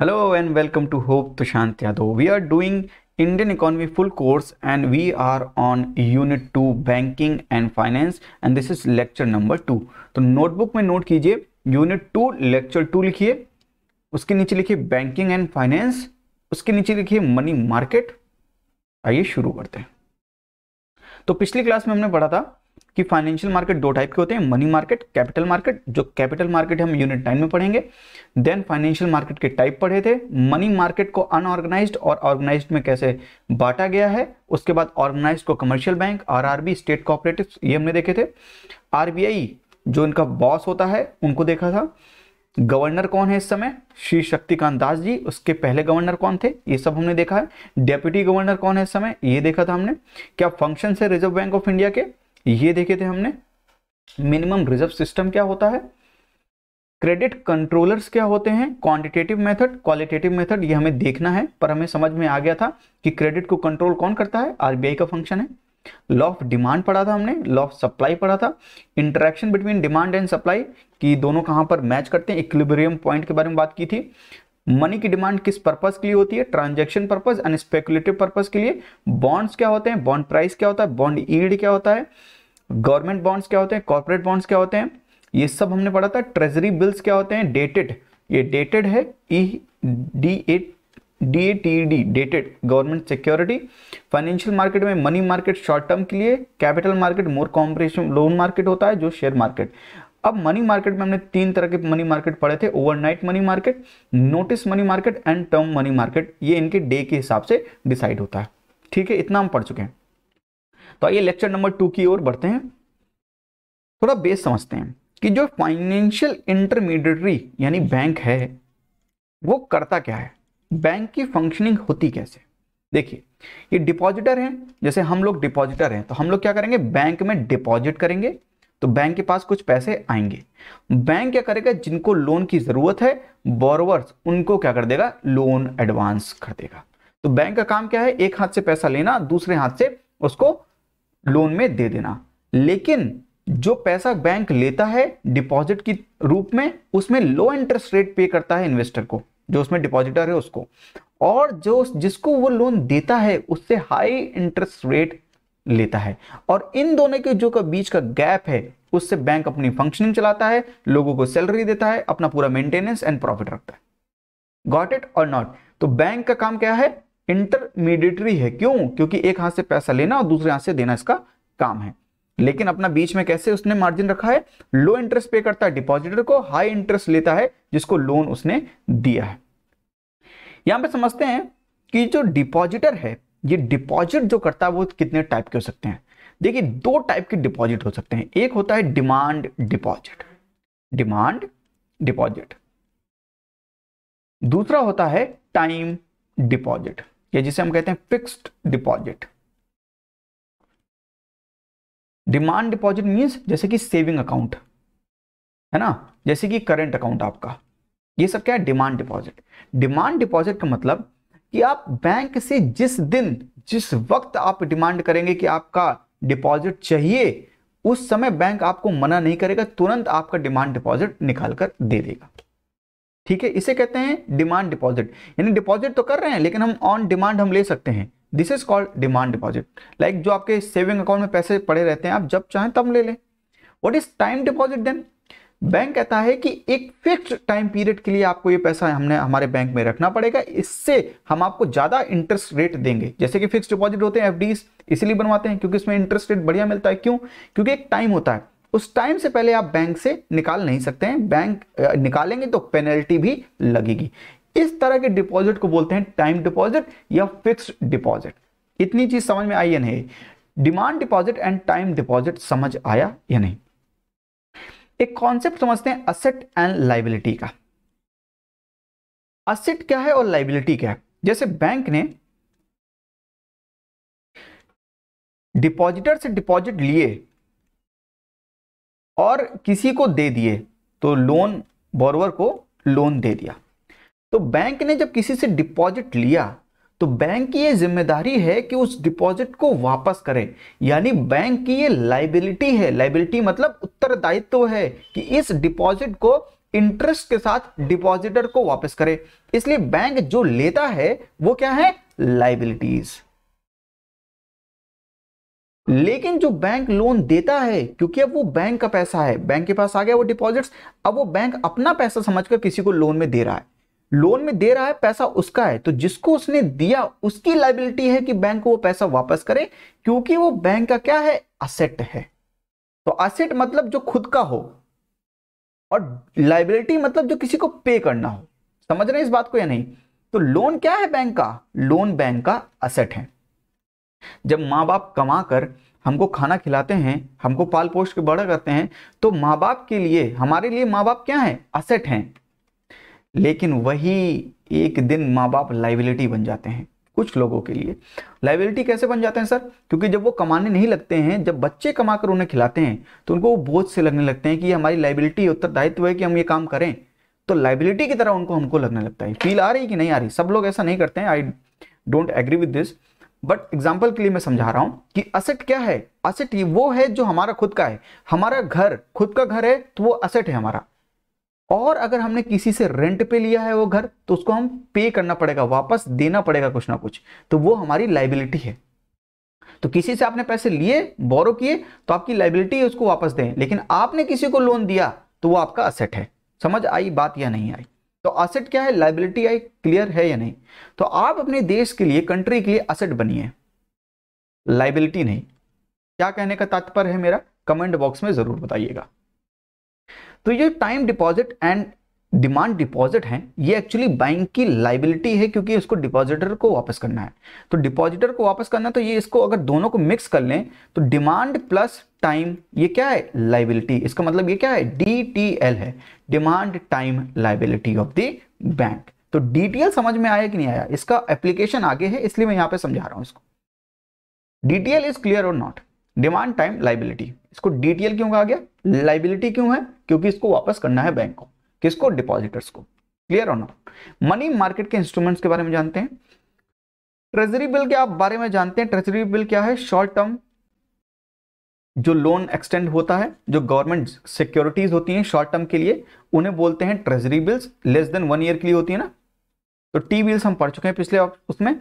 Hello and welcome to hope Tushant Yadav we are doing Indian economy full course and we are on unit two banking and finance and this is lecture number two तो notebook में note कीजिए unit two lecture two लिखिए उसके नीचे लिखिए banking and finance उसके नीचे लिखिए मनी मार्केट आइए शुरू करते हैं तो पिछली क्लास में हमने पढ़ा था कि फाइनेंशियल मार्केट दो टाइप के होते हैं मनी मार्केट कैपिटल मार्केट जो कैपिटल मार्केट हम यूनिट नाइन में पढ़ेंगे देन फाइनेंशियल मार्केट के टाइप पढ़े थे मनी मार्केट को अनऑर्गेनाइज्ड और ऑर्गेनाइज्ड में कैसे बांटा गया है उसके बाद ऑर्गेनाइज्ड को commercial bank RRB state cooperative ये हमने देखे थे आरबीआई जो इनका बॉस होता है उनको देखा था गवर्नर कौन है इस समय श्री शक्तिकांत दास जी उसके पहले गवर्नर कौन थे ये सब हमने देखा है डेप्यूटी गवर्नर कौन है इस समय ये देखा था हमने क्या फंक्शन है रिजर्व बैंक ऑफ इंडिया के ये देखे थे हमने मिनिमम रिजर्व सिस्टम क्या होता है क्रेडिट कंट्रोलर्स क्या होते हैं क्वांटिटेटिव मेथड क्वालिटेटिव मेथड ये हमें देखना है पर हमें समझ में आ गया था कि क्रेडिट को कंट्रोल कौन करता है आरबीआई का फंक्शन है लॉ ऑफ डिमांड पढ़ा था हमने लॉ ऑफ सप्लाई पढ़ा था interaction between demand and supply कि दोनों कहां पर मैच करते हैं इक्विलिब्रियम पॉइंट के बारे में बात की थी मनी की डिमांड किस पर्पज के लिए होती है transaction purpose and speculative purpose के लिए बॉन्ड्स क्या होते हैं बॉन्ड प्राइस क्या होता है बॉन्ड ईड क्या होता है गवर्नमेंट बॉन्ड्स क्या होते हैं कॉर्पोरेट बॉन्ड्स क्या होते हैं ये सब हमने पढ़ा था ट्रेजरी बिल्स क्या होते हैं डेटेड ये डेटेड है E D A D A T D dated government security financial market में मनी मार्केट शॉर्ट टर्म के लिए capital market more compression loan market होता है जो शेयर मार्केट अब मनी मार्केट में हमने तीन तरह के मनी मार्केट पढ़े थे overnight money market notice money market and term money market ये इनके डे के हिसाब से डिसाइड होता है ठीक है इतना हम पढ़ चुके हैं तो आइए लेक्चर नंबर टू की ओर बढ़ते हैं थोड़ा बेस समझते हैं कि जो फाइनेंशियल इंटरमीडिएटरी यानी बैंक है वो करता क्या है बैंक की फंक्शनिंग होती कैसे देखिए ये डिपॉजिटर हैं जैसे हम लोग डिपॉजिटर हैं तो हम लोग क्या करेंगे बैंक में डिपॉजिट करेंगे तो बैंक के पास कुछ पैसे आएंगे बैंक क्या करेगा जिनको लोन की जरूरत है बोरवर्स उनको क्या कर देगा लोन एडवांस कर देगा तो बैंक का काम क्या है एक हाथ से पैसा लेना दूसरे हाथ से उसको लोन में दे देना लेकिन जो पैसा बैंक लेता है डिपॉजिट की रूप में उसमें लो इंटरेस्ट रेट पे करता है इन्वेस्टर को जो उसमें डिपॉजिटर है उसको और जो जिसको वो लोन देता है उससे हाई इंटरेस्ट रेट लेता है और इन दोनों के जो का बीच का गैप है उससे बैंक अपनी फंक्शनिंग चलाता है लोगों को सैलरी देता है अपना पूरा मेंटेनेंस एंड प्रॉफिट रखता है गॉट इट और नॉट तो बैंक का काम क्या है इंटरमीडिएटरी है क्यों क्योंकि एक हाथ से पैसा लेना और दूसरे हाथ से देना इसका काम है लेकिन अपना बीच में कैसे उसने मार्जिन रखा है लो इंटरेस्ट पे करता है डिपॉजिटर को हाई इंटरेस्ट लेता है जिसको लोन उसने दिया है यहां पे समझते हैं कि जो डिपॉजिटर है ये डिपॉजिट जो करता है वो कितने टाइप के हो सकते हैं देखिए दो टाइप के डिपॉजिट हो सकते हैं एक होता है डिमांड डिपॉजिट डिमांड डिपॉजिट दूसरा होता है टाइम डिपॉजिट या जिसे हम कहते हैं fixed deposit demand deposit means जैसे कि सेविंग अकाउंट है ना जैसे कि करंट अकाउंट आपका ये सब क्या है डिमांड डिपॉजिट डिमांड डिपॉजिट का मतलब कि आप बैंक से जिस दिन जिस वक्त आप डिमांड करेंगे कि आपका डिपॉजिट चाहिए उस समय बैंक आपको मना नहीं करेगा तुरंत आपका डिमांड डिपॉजिट निकाल कर दे देगा ठीक है इसे कहते हैं डिमांड डिपॉजिट यानी डिपॉजिट तो कर रहे हैं लेकिन हम ऑन डिमांड हम ले सकते हैं this is called demand deposit like जो आपके सेविंग अकाउंट में पैसे पड़े रहते हैं आप जब चाहें तब ले लें what is time deposit then bank कहता है कि एक फिक्स टाइम पीरियड के लिए आपको ये पैसा हमने हमारे बैंक में रखना पड़ेगा इससे हम आपको ज़्यादा इंटरेस्ट रेट देंगे जैसे कि फिक्स डिपॉजिट होते हैं एफ इसलिए बनवाते हैं क्योंकि इसमें इंटरेस्ट रेट बढ़िया मिलता है क्यों क्योंकि एक टाइम होता है उस टाइम से पहले आप बैंक से निकाल नहीं सकते हैं बैंक निकालेंगे तो पेनल्टी भी लगेगी इस तरह के डिपॉजिट को बोलते हैं टाइम डिपॉजिट या फिक्स डिपॉजिट इतनी चीज समझ में आई या नहीं demand deposit and time deposit समझ आया या नहीं एक कॉन्सेप्ट समझते हैं असेट एंड लाइबिलिटी का असेट क्या है और लाइबिलिटी क्या है जैसे बैंक ने डिपॉजिटर से डिपॉजिट लिए और किसी को दे दिए तो लोन बोरवर को लोन दे दिया तो बैंक ने जब किसी से डिपॉजिट लिया तो बैंक की ये जिम्मेदारी है कि उस डिपॉजिट को वापस करें यानी बैंक की ये लाइबिलिटी है लाइबिलिटी मतलब उत्तरदायित्व है कि इस डिपॉजिट को इंटरेस्ट के साथ डिपॉजिटर को वापस करे इसलिए बैंक जो लेता है वो क्या है लाइबिलिटीज लेकिन जो बैंक लोन देता है क्योंकि अब वो बैंक का पैसा है बैंक के पास आ गया वो डिपॉजिट्स अब वो बैंक अपना पैसा समझकर किसी को लोन में दे रहा है लोन में दे रहा है पैसा उसका है तो जिसको उसने दिया उसकी लाइबिलिटी है कि बैंक को वो पैसा वापस करे क्योंकि वो बैंक का क्या है असेट है तो असेट मतलब जो खुद का हो और लाइबिलिटी मतलब जो किसी को पे करना हो समझ रहे हैं इस बात को या नहीं तो लोन क्या है बैंक का लोन बैंक का असेट है जब माँ बाप कमा कर हमको खाना खिलाते हैं हमको पाल पोष के बड़ा करते हैं तो माँ बाप के लिए हमारे लिए माँ बाप क्या है असेट हैं लेकिन वही एक दिन माँ बाप लाइबिलिटी बन जाते हैं कुछ लोगों के लिए लाइबिलिटी कैसे बन जाते हैं सर क्योंकि जब वो कमाने नहीं लगते हैं जब बच्चे कमा कर उन्हें खिलाते हैं तो उनको वो बोझ से लगने लगते हैं कि हमारी लाइबिलिटी उत्तरदायित्व है कि हम ये काम करें तो लाइबिलिटी की तरह उनको हमको लगने लगता है फील आ रही कि नहीं आ रही सब लोग ऐसा नहीं करते हैं I don't agree with this but example के लिए मैं समझा रहा हूं कि असेट क्या है असेट वो है जो हमारा खुद का है हमारा घर खुद का घर है तो वो असेट है हमारा और अगर हमने किसी से रेंट पे लिया है वो घर तो उसको हम पे करना पड़ेगा वापस देना पड़ेगा कुछ ना कुछ तो वो हमारी लाइबिलिटी है तो किसी से आपने पैसे लिए बोरो किए तो आपकी लाइबिलिटी है उसको वापस दें लेकिन आपने किसी को लोन दिया तो वो आपका असेट है समझ आई बात या नहीं आई तो असेट क्या है लाइबिलिटी आई क्लियर है या नहीं तो आप अपने देश के लिए कंट्री के लिए असेट बनिए लाइबिलिटी नहीं क्या कहने का तात्पर्य है मेरा कमेंट बॉक्स में जरूर बताइएगा तो ये time deposit and demand deposit है ये एक्चुअली बैंक की लाइबिलिटी है क्योंकि इसको डिपॉजिटर को वापस करना है तो डिपॉजिटर को वापस करना है तो ये इसको अगर दोनों को मिक्स कर लें तो डिमांड प्लस टाइम ये क्या है लाइबिलिटी इसका मतलब ये क्या है डी है demand time liability of the bank तो डीटीएल समझ में आया कि नहीं आया इसका एप्लीकेशन आगे है इसलिए मैं यहां पे समझा रहा हूं इसको डीटीएल इज क्लियर और नॉट डिमांड टाइम लाइबिलिटी इसको डीटीएल क्यों कहा गया लाइबिलिटी क्यों है क्योंकि इसको वापस करना है बैंक को किसको डिपॉजिटर्स को क्लियर और नॉट मनी मार्केट के इंस्ट्रूमेंट्स के बारे में जानते हैं ट्रेजरी बिल के आप बारे में जानते हैं ट्रेजरी बिल क्या है शॉर्ट टर्म जो लोन एक्सटेंड होता है जो गवर्नमेंट सिक्योरिटीज होती हैं शॉर्ट टर्म के लिए उन्हें बोलते हैं treasury bills less than one year के लिए होती है ना तो टी बिल्स हम पढ़ चुके हैं पिछले उसमें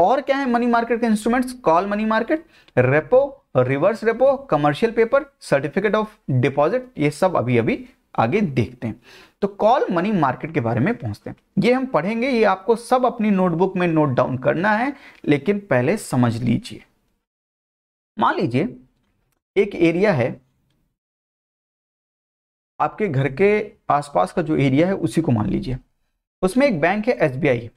और क्या है मनी मार्केट के instruments call money market repo reverse repo commercial paper certificate of deposit ये सब अभी अभी आगे देखते हैं तो कॉल मनी मार्केट के बारे में पहुंचते हैं ये हम पढ़ेंगे ये आपको सब अपनी नोटबुक में नोट डाउन करना है लेकिन पहले समझ लीजिए मान लीजिए एक एरिया है आपके घर के आसपास का जो एरिया है उसी को मान लीजिए उसमें एक बैंक है एसबीआई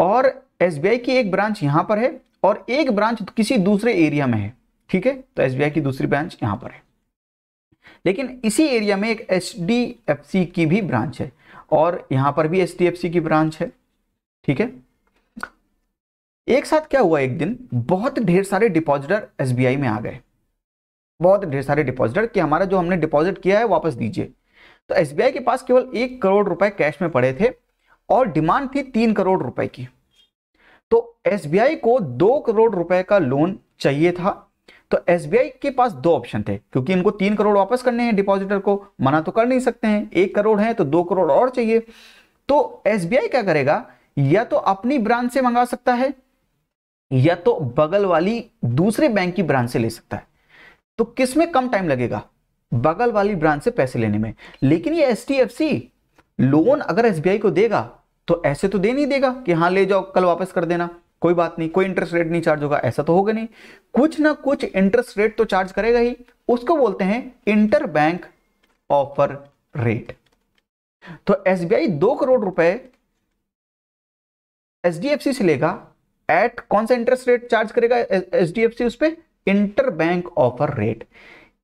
और एसबीआई की एक ब्रांच यहां पर है और एक ब्रांच किसी दूसरे एरिया में है ठीक है तो एस की दूसरी ब्रांच यहां पर है लेकिन इसी एरिया में एक एच की भी ब्रांच है और यहां पर भी एच की ब्रांच है ठीक है एक साथ क्या हुआ एक दिन बहुत ढेर सारे डिपॉजिटर एसबीआई में आ गए बहुत ढेर सारे डिपॉजिटर कि हमारा जो हमने डिपॉजिट किया है वापस दीजिए तो एसबीआई के पास केवल एक करोड़ रुपए कैश में पड़े थे और डिमांड थी तीन करोड़ रुपए की तो एसबीआई को दो करोड़ रुपए का लोन चाहिए था तो एसबीआई के पास दो ऑप्शन थे क्योंकि इनको तीन करोड़ वापस करने हैं डिपॉजिटर को मना तो कर नहीं सकते हैं एक करोड़ है तो दो करोड़ और चाहिए तो एसबीआई क्या करेगा या तो अपनी ब्रांच से मंगा सकता है या तो बगल वाली दूसरे बैंक की ब्रांच से ले सकता है तो किसमें कम टाइम लगेगा बगल वाली ब्रांच से पैसे लेने में लेकिन ये एस लोन अगर एसबीआई को देगा तो ऐसे तो दे नहीं देगा कि हाँ ले जाओ कल वापस कर देना कोई बात नहीं कोई इंटरेस्ट रेट नहीं चार्ज होगा ऐसा तो होगा नहीं कुछ ना कुछ इंटरेस्ट रेट तो चार्ज करेगा ही उसको बोलते हैं इंटर बैंक ऑफर रेट तो एसबीआई दो करोड़ रुपए एचडीएफसी से लेगा एट कौन सा इंटरेस्ट रेट चार्ज करेगा एचडीएफसी उस पर इंटर बैंक ऑफर रेट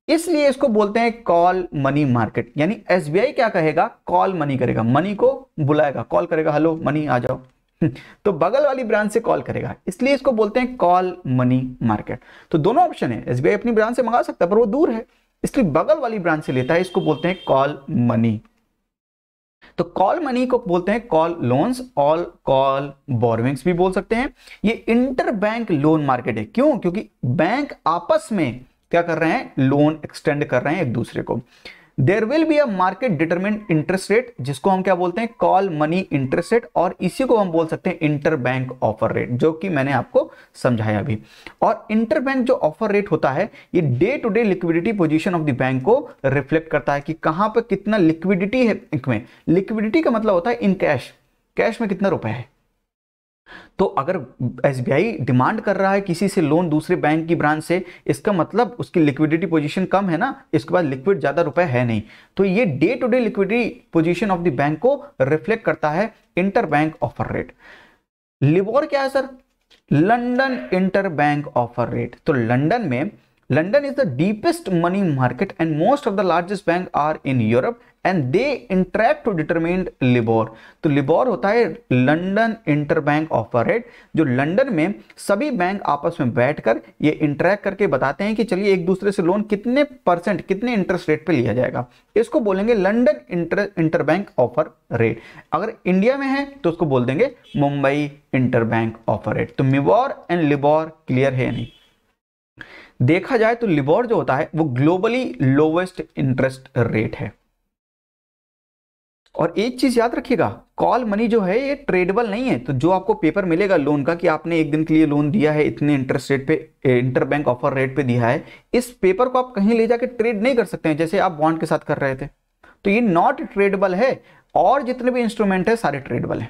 इसलिए इसको बोलते हैं कॉल मनी मार्केट यानी एसबीआई क्या कहेगा कॉल मनी करेगा मनी को बुलाएगा कॉल करेगा हेलो मनी आ जाओ तो बगल वाली ब्रांच से कॉल करेगा इसलिए इसको बोलते हैं कॉल मनी मार्केट तो दोनों ऑप्शन है एसबीआई अपनी ब्रांच से मंगा सकता है पर वो दूर है इसलिए बगल वाली ब्रांच से लेता है इसको बोलते हैं कॉल मनी तो कॉल मनी को बोलते हैं call loans all call borrowing भी बोल सकते हैं ये इंटर बैंक लोन मार्केट है क्यों क्योंकि बैंक आपस में क्या कर रहे हैं लोन एक्सटेंड कर रहे हैं एक दूसरे को there will be a market determine interest rate जिसको हम क्या बोलते हैं कॉल मनी इंटरेस्ट रेट और इसी को हम बोल सकते हैं इंटर बैंक ऑफर रेट जो कि मैंने आपको समझाया अभी और इंटर बैंक जो ऑफर रेट होता है ये day to day liquidity position of the bank को रिफ्लेक्ट करता है कि कहां पर कितना लिक्विडिटी है लिक्विडिटी का मतलब होता है इन कैश कैश में कितना रुपए है तो अगर एस डिमांड कर रहा है किसी से लोन दूसरे बैंक की ब्रांच से इसका मतलब उसकी लिक्विडिटी पोजीशन कम है ना इसके बाद लिक्विड ज़्यादा रुपए है नहीं तो ये day to day liquidity position of the bank को रिफ्लेक्ट करता है inter bank offer rate LIBOR क्या है sir London inter bank offer rate तो लंडन में London is the deepest money market and most of the largest bank are in Europe and they interact to determine LIBOR तो LIBOR होता है London inter bank offer rate जो London में सभी bank आपस में बैठ कर ये इंटरेक्ट करके बताते हैं कि चलिए एक दूसरे से लोन कितने परसेंट कितने इंटरेस्ट रेट पर लिया जाएगा इसको बोलेंगे London inter inter bank offer rate अगर इंडिया में है तो उसको बोल देंगे Mumbai inter bank offer rate तो मिबोर एंड लिबोर क्लियर है नहीं देखा जाए तो लिबोर जो होता है वो ग्लोबली लोवेस्ट इंटरेस्ट रेट है और एक चीज याद रखिएगा कॉल मनी जो है ये ट्रेडेबल नहीं है तो जो आपको पेपर मिलेगा लोन का कि आपने एक दिन के लिए लोन दिया है इतने इंटरेस्ट रेट पे इंटर बैंक ऑफर रेट पे दिया है इस पेपर को आप कहीं ले जाके ट्रेड नहीं कर सकते हैं जैसे आप बॉन्ड के साथ कर रहे थे तो ये नॉट ट्रेडेबल है और जितने भी इंस्ट्रूमेंट है सारे ट्रेडेबल है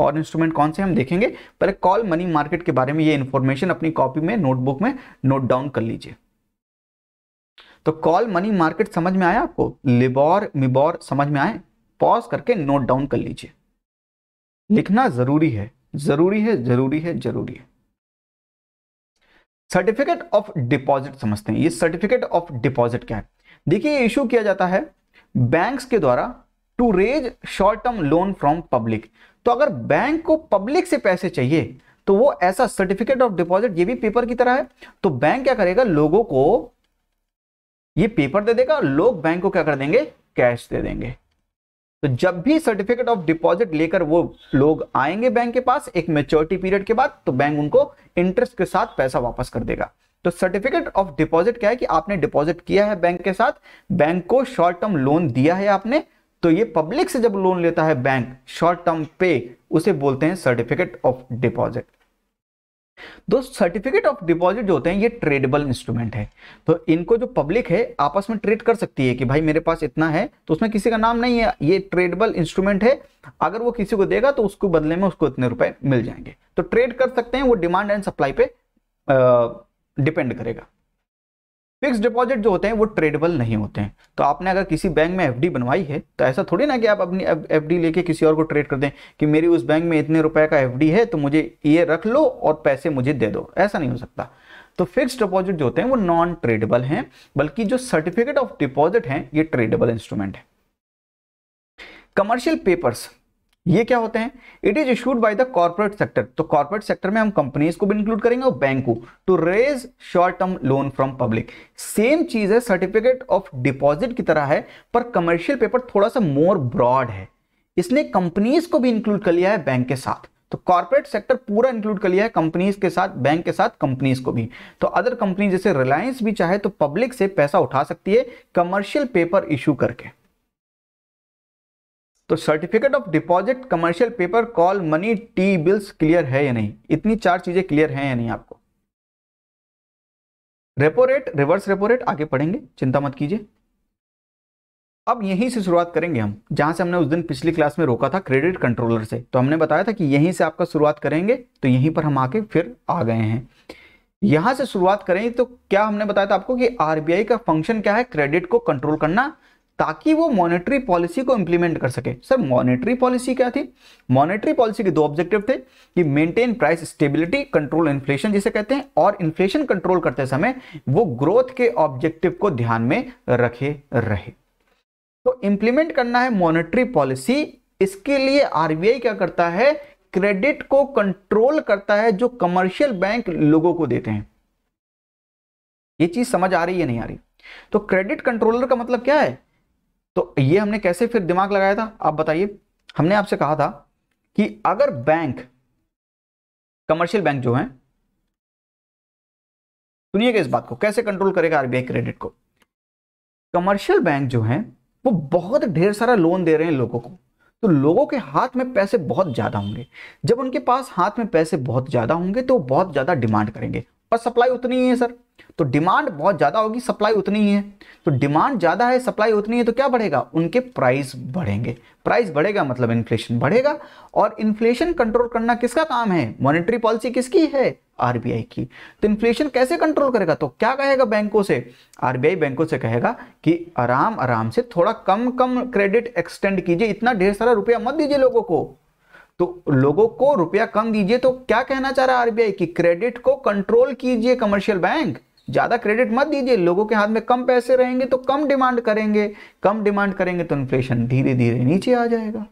और इंस्ट्रूमेंट कौन से हम देखेंगे पहले कॉल मनी मार्केट के बारे में ये इंफॉर्मेशन अपनी कॉपी में नोटबुक में नोट डाउन कर लीजिए तो कॉल मनी मार्केट समझ में आया आपको लिबोर मिबोर समझ में आए पॉज करके नोट डाउन कर लीजिए लिखना जरूरी है जरूरी है जरूरी है जरूरी है सर्टिफिकेट ऑफ डिपॉजिट समझते हैं ये सर्टिफिकेट ऑफ डिपॉजिट क्या है देखिए ये इशू किया जाता है बैंक्स के द्वारा to raise short term loan from public तो अगर बैंक को पब्लिक से पैसे चाहिए तो वो ऐसा सर्टिफिकेट ऑफ डिपॉजिट ये भी पेपर की तरह है तो बैंक क्या करेगा लोगों को ये पेपर दे देगा लोग बैंक को क्या कर देंगे कैश दे देंगे तो जब भी सर्टिफिकेट ऑफ डिपॉजिट लेकर वो लोग आएंगे बैंक के पास एक मेच्योरिटी पीरियड के बाद तो बैंक उनको इंटरेस्ट के साथ पैसा वापस कर देगा तो सर्टिफिकेट ऑफ डिपॉजिट क्या है कि आपने डिपॉजिट किया है बैंक के साथ बैंक को शॉर्ट टर्म लोन दिया है आपने तो ये पब्लिक से जब लोन लेता है बैंक शॉर्ट टर्म पे उसे बोलते हैं सर्टिफिकेट ऑफ डिपॉजिट दो सर्टिफिकेट ऑफ डिपॉजिट जो होते हैं ये ट्रेडेबल इंस्ट्रूमेंट है तो इनको जो पब्लिक है आपस में ट्रेड कर सकती है कि भाई मेरे पास इतना है तो उसमें किसी का नाम नहीं है ये ट्रेडेबल इंस्ट्रूमेंट है अगर वो किसी को देगा तो उसको बदले में उसको इतने रुपए मिल जाएंगे तो ट्रेड कर सकते हैं वो डिमांड एंड सप्लाई पे डिपेंड करेगा फिक्स डिपॉजिट जो होते हैं वो ट्रेडेबल नहीं होते हैं तो आपने अगर किसी बैंक में एफडी बनवाई है तो ऐसा थोड़ी ना कि आप अपनी एफडी लेके किसी और को ट्रेड कर दें कि मेरी उस बैंक में इतने रुपए का एफडी है तो मुझे ये रख लो और पैसे मुझे दे दो ऐसा नहीं हो सकता तो फिक्स डिपॉजिट जो होते हैं वो नॉन ट्रेडेबल हैं बल्कि जो सर्टिफिकेट ऑफ डिपॉजिट हैं ये ट्रेडेबल इंस्ट्रूमेंट है कमर्शियल पेपर्स ये क्या होते हैं it is issued by the corporate sector तो कॉर्पोरेट सेक्टर में हम कंपनीज को भी इंक्लूड करेंगे और बैंक को to raise short term loan from public same चीज है सर्टिफिकेट ऑफ डिपॉजिट की तरह है पर कमर्शियल पेपर थोड़ा सा मोर ब्रॉड है इसने कंपनीज को भी इंक्लूड कर लिया है बैंक के साथ तो कॉर्पोरेट सेक्टर पूरा इंक्लूड कर लिया है कंपनीज के साथ बैंक के साथ कंपनीज को भी तो अदर कंपनी जैसे रिलायंस भी चाहे तो पब्लिक से पैसा उठा सकती है कमर्शियल पेपर इशू करके तो certificate of deposit commercial paper call money T bills clear है या नहीं इतनी चार चीजें क्लियर हैं या नहीं आपको repo rate reverse repo rate आगे पढ़ेंगे चिंता मत कीजिए अब यहीं से शुरुआत करेंगे हम जहां से हमने उस दिन पिछली क्लास में रोका था क्रेडिट कंट्रोलर से तो हमने बताया था कि यहीं से आपका शुरुआत करेंगे तो यहीं पर हम आके फिर आ गए हैं यहां से शुरुआत करें तो क्या हमने बताया था आपको कि आरबीआई का फंक्शन क्या है क्रेडिट को कंट्रोल करना ताकि वो मॉनेटरी पॉलिसी को इंप्लीमेंट कर सके सर मॉनेटरी पॉलिसी क्या थी मॉनेटरी पॉलिसी के दो ऑब्जेक्टिव थे कि maintain price stability control inflation जिसे कहते हैं और इन्फ्लेशन कंट्रोल करते समय वो ग्रोथ के ऑब्जेक्टिव को ध्यान में रखे रहे तो इंप्लीमेंट करना है मॉनिटरी पॉलिसी इसके लिए आरबीआई क्या करता है क्रेडिट को कंट्रोल करता है जो कमर्शियल बैंक लोगों को देते हैं ये चीज समझ आ रही है नहीं आ रही तो क्रेडिट कंट्रोलर का मतलब क्या है तो ये हमने कैसे फिर दिमाग लगाया था आप बताइए हमने आपसे कहा था कि अगर बैंक कमर्शियल बैंक जो है सुनिएगा इस बात को कैसे कंट्रोल करेगा आरबीआई क्रेडिट को कमर्शियल बैंक जो है वो बहुत ढेर सारा लोन दे रहे हैं लोगों को तो लोगों के हाथ में पैसे बहुत ज़्यादा होंगे जब उनके पास हाथ में पैसे बहुत ज़्यादा होंगे तो बहुत ज़्यादा डिमांड करेंगे पर सप्लाई उतनी ही है सर तो डिमांड बहुत ज़्यादा होगी सप्लाई उतनी ही है तो डिमांड ज़्यादा है सप्लाई उतनी है तो क्या बढ़ेगा उनके प्राइस बढ़ेंगे प्राइस बढ़ेगा मतलब इन्फ्लेशन बढ़ेगा और इन्फ्लेशन कंट्रोल करना किसका काम है मॉनेटरी पॉलिसी किसकी है आरबीआई की तो इन्फ्लेशन कैसे कंट्रोल करेगा तो क्या कहेगा बैंकों से आरबीआई बैंकों से कहेगा कि आराम आराम से थोड़ा कम कम क्रेडिट एक्सटेंड कीजिए इतना ढेर सारा रुपया मत दीजिए लोगों को तो लोगों को रुपया कम दीजिए तो क्या कहना चाह रहा है आरबीआई की क्रेडिट को कंट्रोल कीजिए कमर्शियल बैंक ज्यादा क्रेडिट मत दीजिए लोगों के हाथ में कम पैसे रहेंगे तो कम डिमांड करेंगे कम डिमांड करेंगे तो इन्फ्लेशन धीरे धीरे नीचे आ जाएगा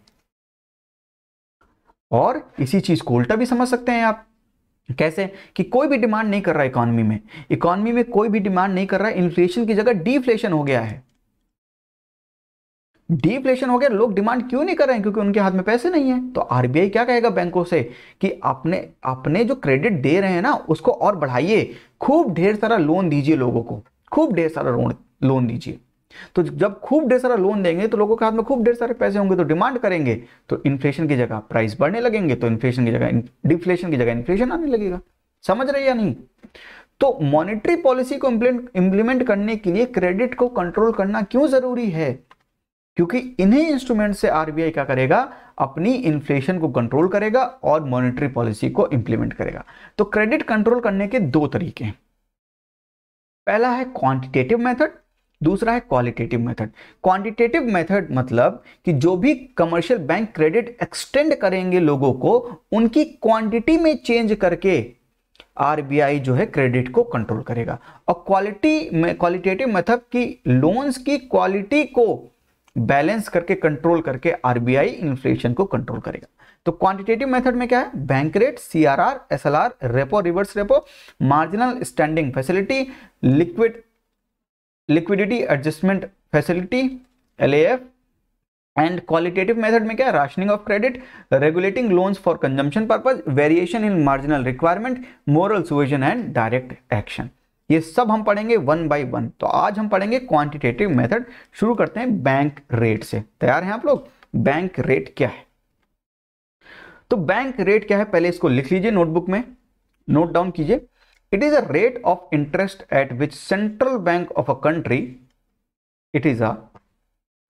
और इसी चीज को उल्टा भी समझ सकते हैं आप कैसे कि कोई भी डिमांड नहीं कर रहा इकॉनमी इकोनॉमी में इकोनॉमी में कोई भी डिमांड नहीं कर रहा इन्फ्लेशन की जगह डिफ्लेशन हो गया है डिफ्लेशन हो गया लोग डिमांड क्यों नहीं कर रहे हैं क्योंकि उनके हाथ में पैसे नहीं है तो आरबीआई क्या कहेगा बैंकों से कि अपने अपने जो क्रेडिट दे रहे हैं ना उसको और बढ़ाइए खूब ढेर सारा लोन दीजिए लोगों को खूब ढेर सारा लोन लोन दीजिए तो जब खूब ढेर सारा लोन देंगे तो लोगों के हाथ में खूब ढेर सारे पैसे होंगे तो डिमांड करेंगे तो इन्फ्लेशन की जगह प्राइस बढ़ने लगेंगे तो इन्फ्लेशन की जगह डिफ्लेशन की जगह इन्फ्लेशन आने लगेगा समझ रहे या नहीं तो मॉनेटरी पॉलिसी को इंप्लीमेंट करने के लिए क्रेडिट को कंट्रोल करना क्यों जरूरी है क्योंकि इन्हीं इंस्ट्रूमेंट से आरबीआई क्या करेगा अपनी इन्फ्लेशन को कंट्रोल करेगा और मॉनेटरी पॉलिसी को इंप्लीमेंट करेगा तो क्रेडिट कंट्रोल करने के दो तरीके हैं पहला है क्वांटिटेटिव मेथड दूसरा है क्वालिटेटिव मेथड क्वांटिटेटिव मेथड मतलब कि जो भी कमर्शियल बैंक क्रेडिट एक्सटेंड करेंगे लोगों को उनकी क्वांटिटी में चेंज करके आरबीआई जो है क्रेडिट को कंट्रोल करेगा और क्वालिटी क्वालिटेटिव मेथड की लोन्स की क्वालिटी को बैलेंस करके कंट्रोल करके आरबीआई इन्फ्लेशन को कंट्रोल करेगा तो क्वांटिटेटिव मेथड में क्या है bank rate CRR SLR repo reverse repo marginal standing facility liquid liquidity adjustment facility L and qualitative method में क्या है rationing of credit regulating loans for consumption purpose variation in marginal requirement moral suasion and direct action ये सब हम पढ़ेंगे one by one तो आज हम पढ़ेंगे क्वांटिटेटिव मेथड शुरू करते हैं बैंक रेट से तैयार हैं आप लोग बैंक रेट क्या है तो बैंक रेट क्या है पहले इसको लिख लीजिए नोटबुक में नोट डाउन कीजिए it is a rate of interest at which central bank of a country is a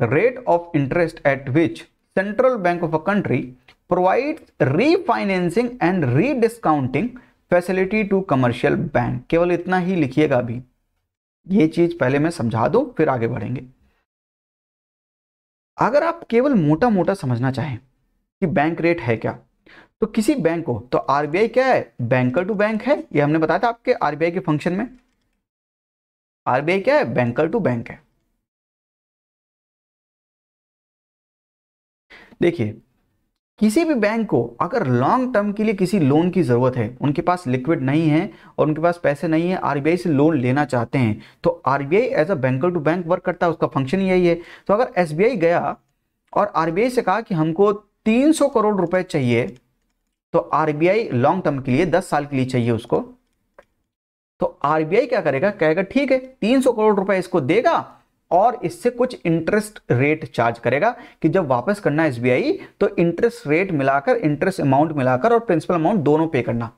rate of interest at which central bank of a country provide provides refinancing and rediscounting facility to commercial bank केवल इतना ही लिखिएगा अभी ये चीज पहले मैं समझा दू फिर आगे बढ़ेंगे अगर आप केवल मोटा मोटा समझना चाहें कि बैंक रेट है क्या तो किसी बैंक को तो आरबीआई क्या है बैंकर टू बैंक है ये हमने बताया था आपके आरबीआई के फंक्शन में आरबीआई क्या है बैंकर टू बैंक है देखिए किसी भी बैंक को अगर लॉन्ग टर्म के लिए किसी लोन की ज़रूरत है उनके पास लिक्विड नहीं है और उनके पास पैसे नहीं है आरबीआई से लोन लेना चाहते हैं तो RBI as a banker to bank work करता है उसका फंक्शन यही है तो अगर एसबीआई गया और आरबीआई से कहा कि हमको 300 करोड़ रुपए चाहिए तो आरबीआई लॉन्ग टर्म के लिए दस साल के लिए चाहिए उसको तो आरबीआई क्या करेगा कहेगा ठीक है तीन करोड़ रुपए इसको देगा और इससे कुछ इंटरेस्ट रेट चार्ज करेगा कि जब वापस करना एस तो इंटरेस्ट रेट मिलाकर इंटरेस्ट अमाउंट मिलाकर और प्रिंसिपल अमाउंट दोनों पे करना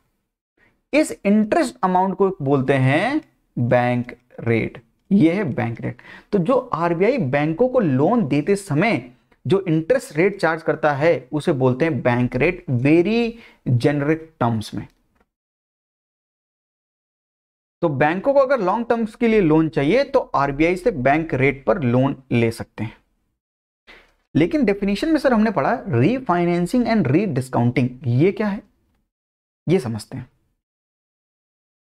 इस इंटरेस्ट अमाउंट को बोलते हैं बैंक रेट यह है बैंक रेट तो जो आरबीआई बैंकों को लोन देते समय जो इंटरेस्ट रेट चार्ज करता है उसे बोलते हैं bank rate very generic terms में तो बैंकों को अगर लॉन्ग टर्म्स के लिए लोन चाहिए तो आरबीआई से बैंक रेट पर लोन ले सकते हैं लेकिन डेफिनेशन में सर हमने पढ़ा रीफाइनेंसिंग एंड रीडिस्काउंटिंग ये क्या है ये समझते हैं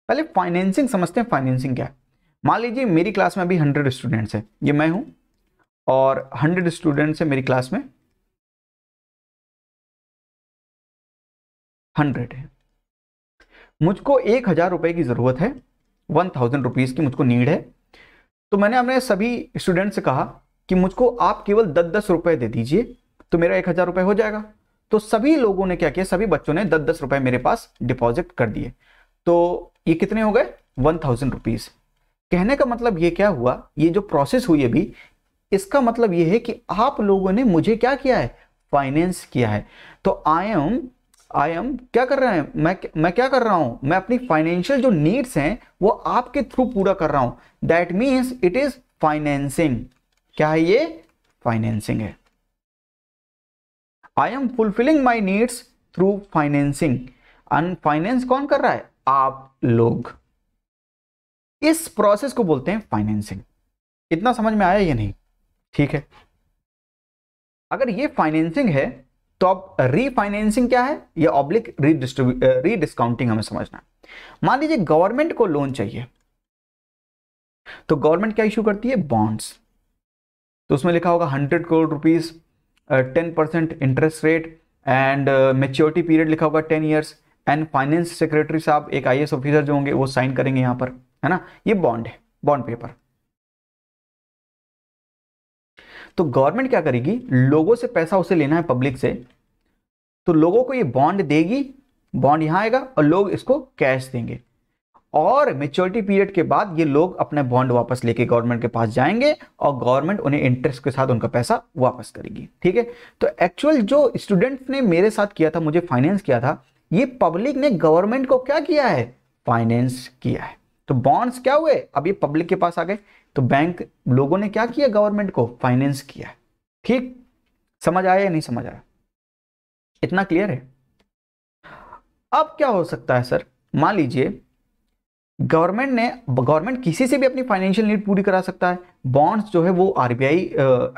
पहले फाइनेंसिंग समझते हैं फाइनेंसिंग क्या है मान लीजिए मेरी क्लास में अभी हंड्रेड स्टूडेंट्स हैं ये मैं हूं और हंड्रेड स्टूडेंट्स हैं मेरी क्लास में हंड्रेड है मुझको एक हजार रुपए की जरूरत है वन थाउजेंड रुपीज़ की मुझको नीड है तो मैंने अपने सभी स्टूडेंट से कहा कि मुझको आप केवल दस दस रुपये दे दीजिए तो मेरा एक हज़ार रुपये हो जाएगा तो सभी लोगों ने क्या किया सभी बच्चों ने दस दस रुपये मेरे पास डिपॉजिट कर दिए तो ये कितने हो गए वन थाउजेंड रुपीज़ कहने का मतलब ये क्या हुआ ये जो प्रोसेस हुई अभी इसका मतलब ये है कि आप लोगों ने मुझे क्या किया है फाइनेंस किया है तो आई एम आई एम क्या कर रहे हैं मैं मैं क्या कर रहा हूं मैं अपनी फाइनेंशियल जो नीड्स हैं वो आपके थ्रू पूरा कर रहा हूं that means it is financing क्या है ये फाइनेंसिंग है I am fulfilling my needs through financing अन फाइनेंस कौन कर रहा है आप लोग इस प्रोसेस को बोलते हैं फाइनेंसिंग इतना समझ में आया या नहीं ठीक है अगर ये फाइनेंसिंग है तो अब रीफाइनेंसिंग क्या है या ऑब्लिक रीडिस्काउंटिंग हमें समझना है मान लीजिए गवर्नमेंट को लोन चाहिए तो गवर्नमेंट क्या इशू करती है बॉन्ड्स तो उसमें लिखा होगा hundred crore rupees ten percent interest rate and maturity period लिखा होगा ten years and finance secretary साहब एक आई ऑफिसर जो होंगे वो साइन करेंगे यहां पर है ना ये बॉन्ड है बॉन्ड पेपर तो गवर्नमेंट क्या करेगी लोगों से पैसा उसे लेना है पब्लिक से तो लोगों को ये बॉन्ड देगी बॉन्ड यहां आएगा और लोग इसको कैश देंगे और मेच्योरिटी पीरियड के बाद ये लोग अपने बॉन्ड वापस लेके गवर्नमेंट के पास जाएंगे और गवर्नमेंट उन्हें इंटरेस्ट के साथ उनका पैसा वापस करेगी ठीक है तो एक्चुअल जो स्टूडेंट ने मेरे साथ किया था मुझे फाइनेंस किया था ये पब्लिक ने गवर्नमेंट को क्या किया है फाइनेंस किया है तो बॉन्ड्स क्या हुए अब ये पब्लिक के पास आ गए तो बैंक लोगों ने क्या किया गवर्नमेंट को फाइनेंस किया ठीक समझ आया या नहीं समझ आया इतना क्लियर है अब क्या हो सकता है सर मान लीजिए गवर्नमेंट ने गवर्नमेंट किसी से भी अपनी फाइनेंशियल नीड पूरी करा सकता है बॉन्ड्स जो है वो आरबीआई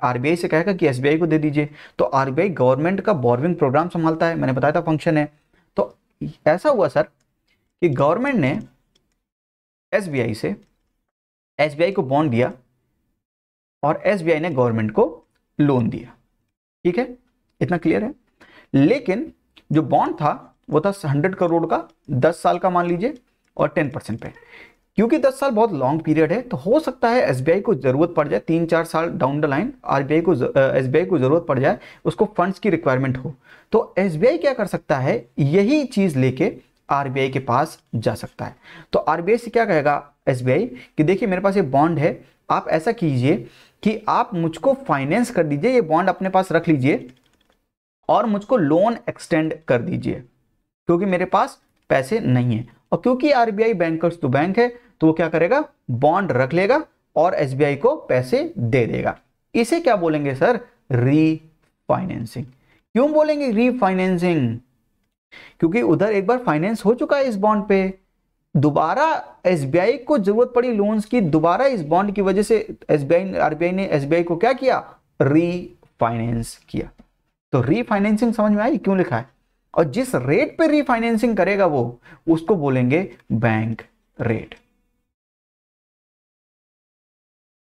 आरबीआई से कहेगा कि एसबीआई को दे दीजिए तो आरबीआई गवर्नमेंट का बॉर्विंग प्रोग्राम संभालता है मैंने बताया था फंक्शन है तो ऐसा हुआ सर कि गवर्नमेंट ने एसबीआई से एस को बॉन्ड दिया और एस ने गवर्नमेंट को लोन दिया ठीक है इतना क्लियर है लेकिन जो बॉन्ड था वो था हंड्रेड करोड़ का दस साल का मान लीजिए और टेन परसेंट पे क्योंकि दस साल बहुत लॉन्ग पीरियड है तो हो सकता है एसबीआई को जरूरत पड़ जाए तीन चार साल डाउन द लाइन आरबीआई को एसबीआई को जरूरत पड़ जाए उसको फंड्स की रिक्वायरमेंट हो तो एसबीआई क्या कर सकता है यही चीज लेके आरबीआई के पास जा सकता है तो आरबीआई से क्या कहेगा एस कि देखिए मेरे पास ये बॉन्ड है आप ऐसा कीजिए कि आप मुझको फाइनेंस कर दीजिए ये बॉन्ड अपने पास रख लीजिए और मुझको लोन एक्सटेंड कर दीजिए क्योंकि मेरे पास पैसे नहीं है और क्योंकि आरबीआई बैंकर्स तो बैंक है तो वो क्या करेगा बॉन्ड रख लेगा और एसबीआई को पैसे दे देगा इसे क्या बोलेंगे सर रीफाइनेंसिंग क्यों बोलेंगे रीफाइनेंसिंग क्योंकि उधर एक बार फाइनेंस हो चुका है इस बॉन्ड पे दोबारा एसबीआई को जरूरत पड़ी लोन्स की दोबारा इस बॉन्ड की वजह से एसबीआई आरबीआई ने एस को क्या किया रीफाइनेंस किया तो रीफाइनेंसिंग समझ में आई क्यों लिखा है और जिस रेट पे रीफाइनेंसिंग करेगा वो उसको बोलेंगे बैंक रेट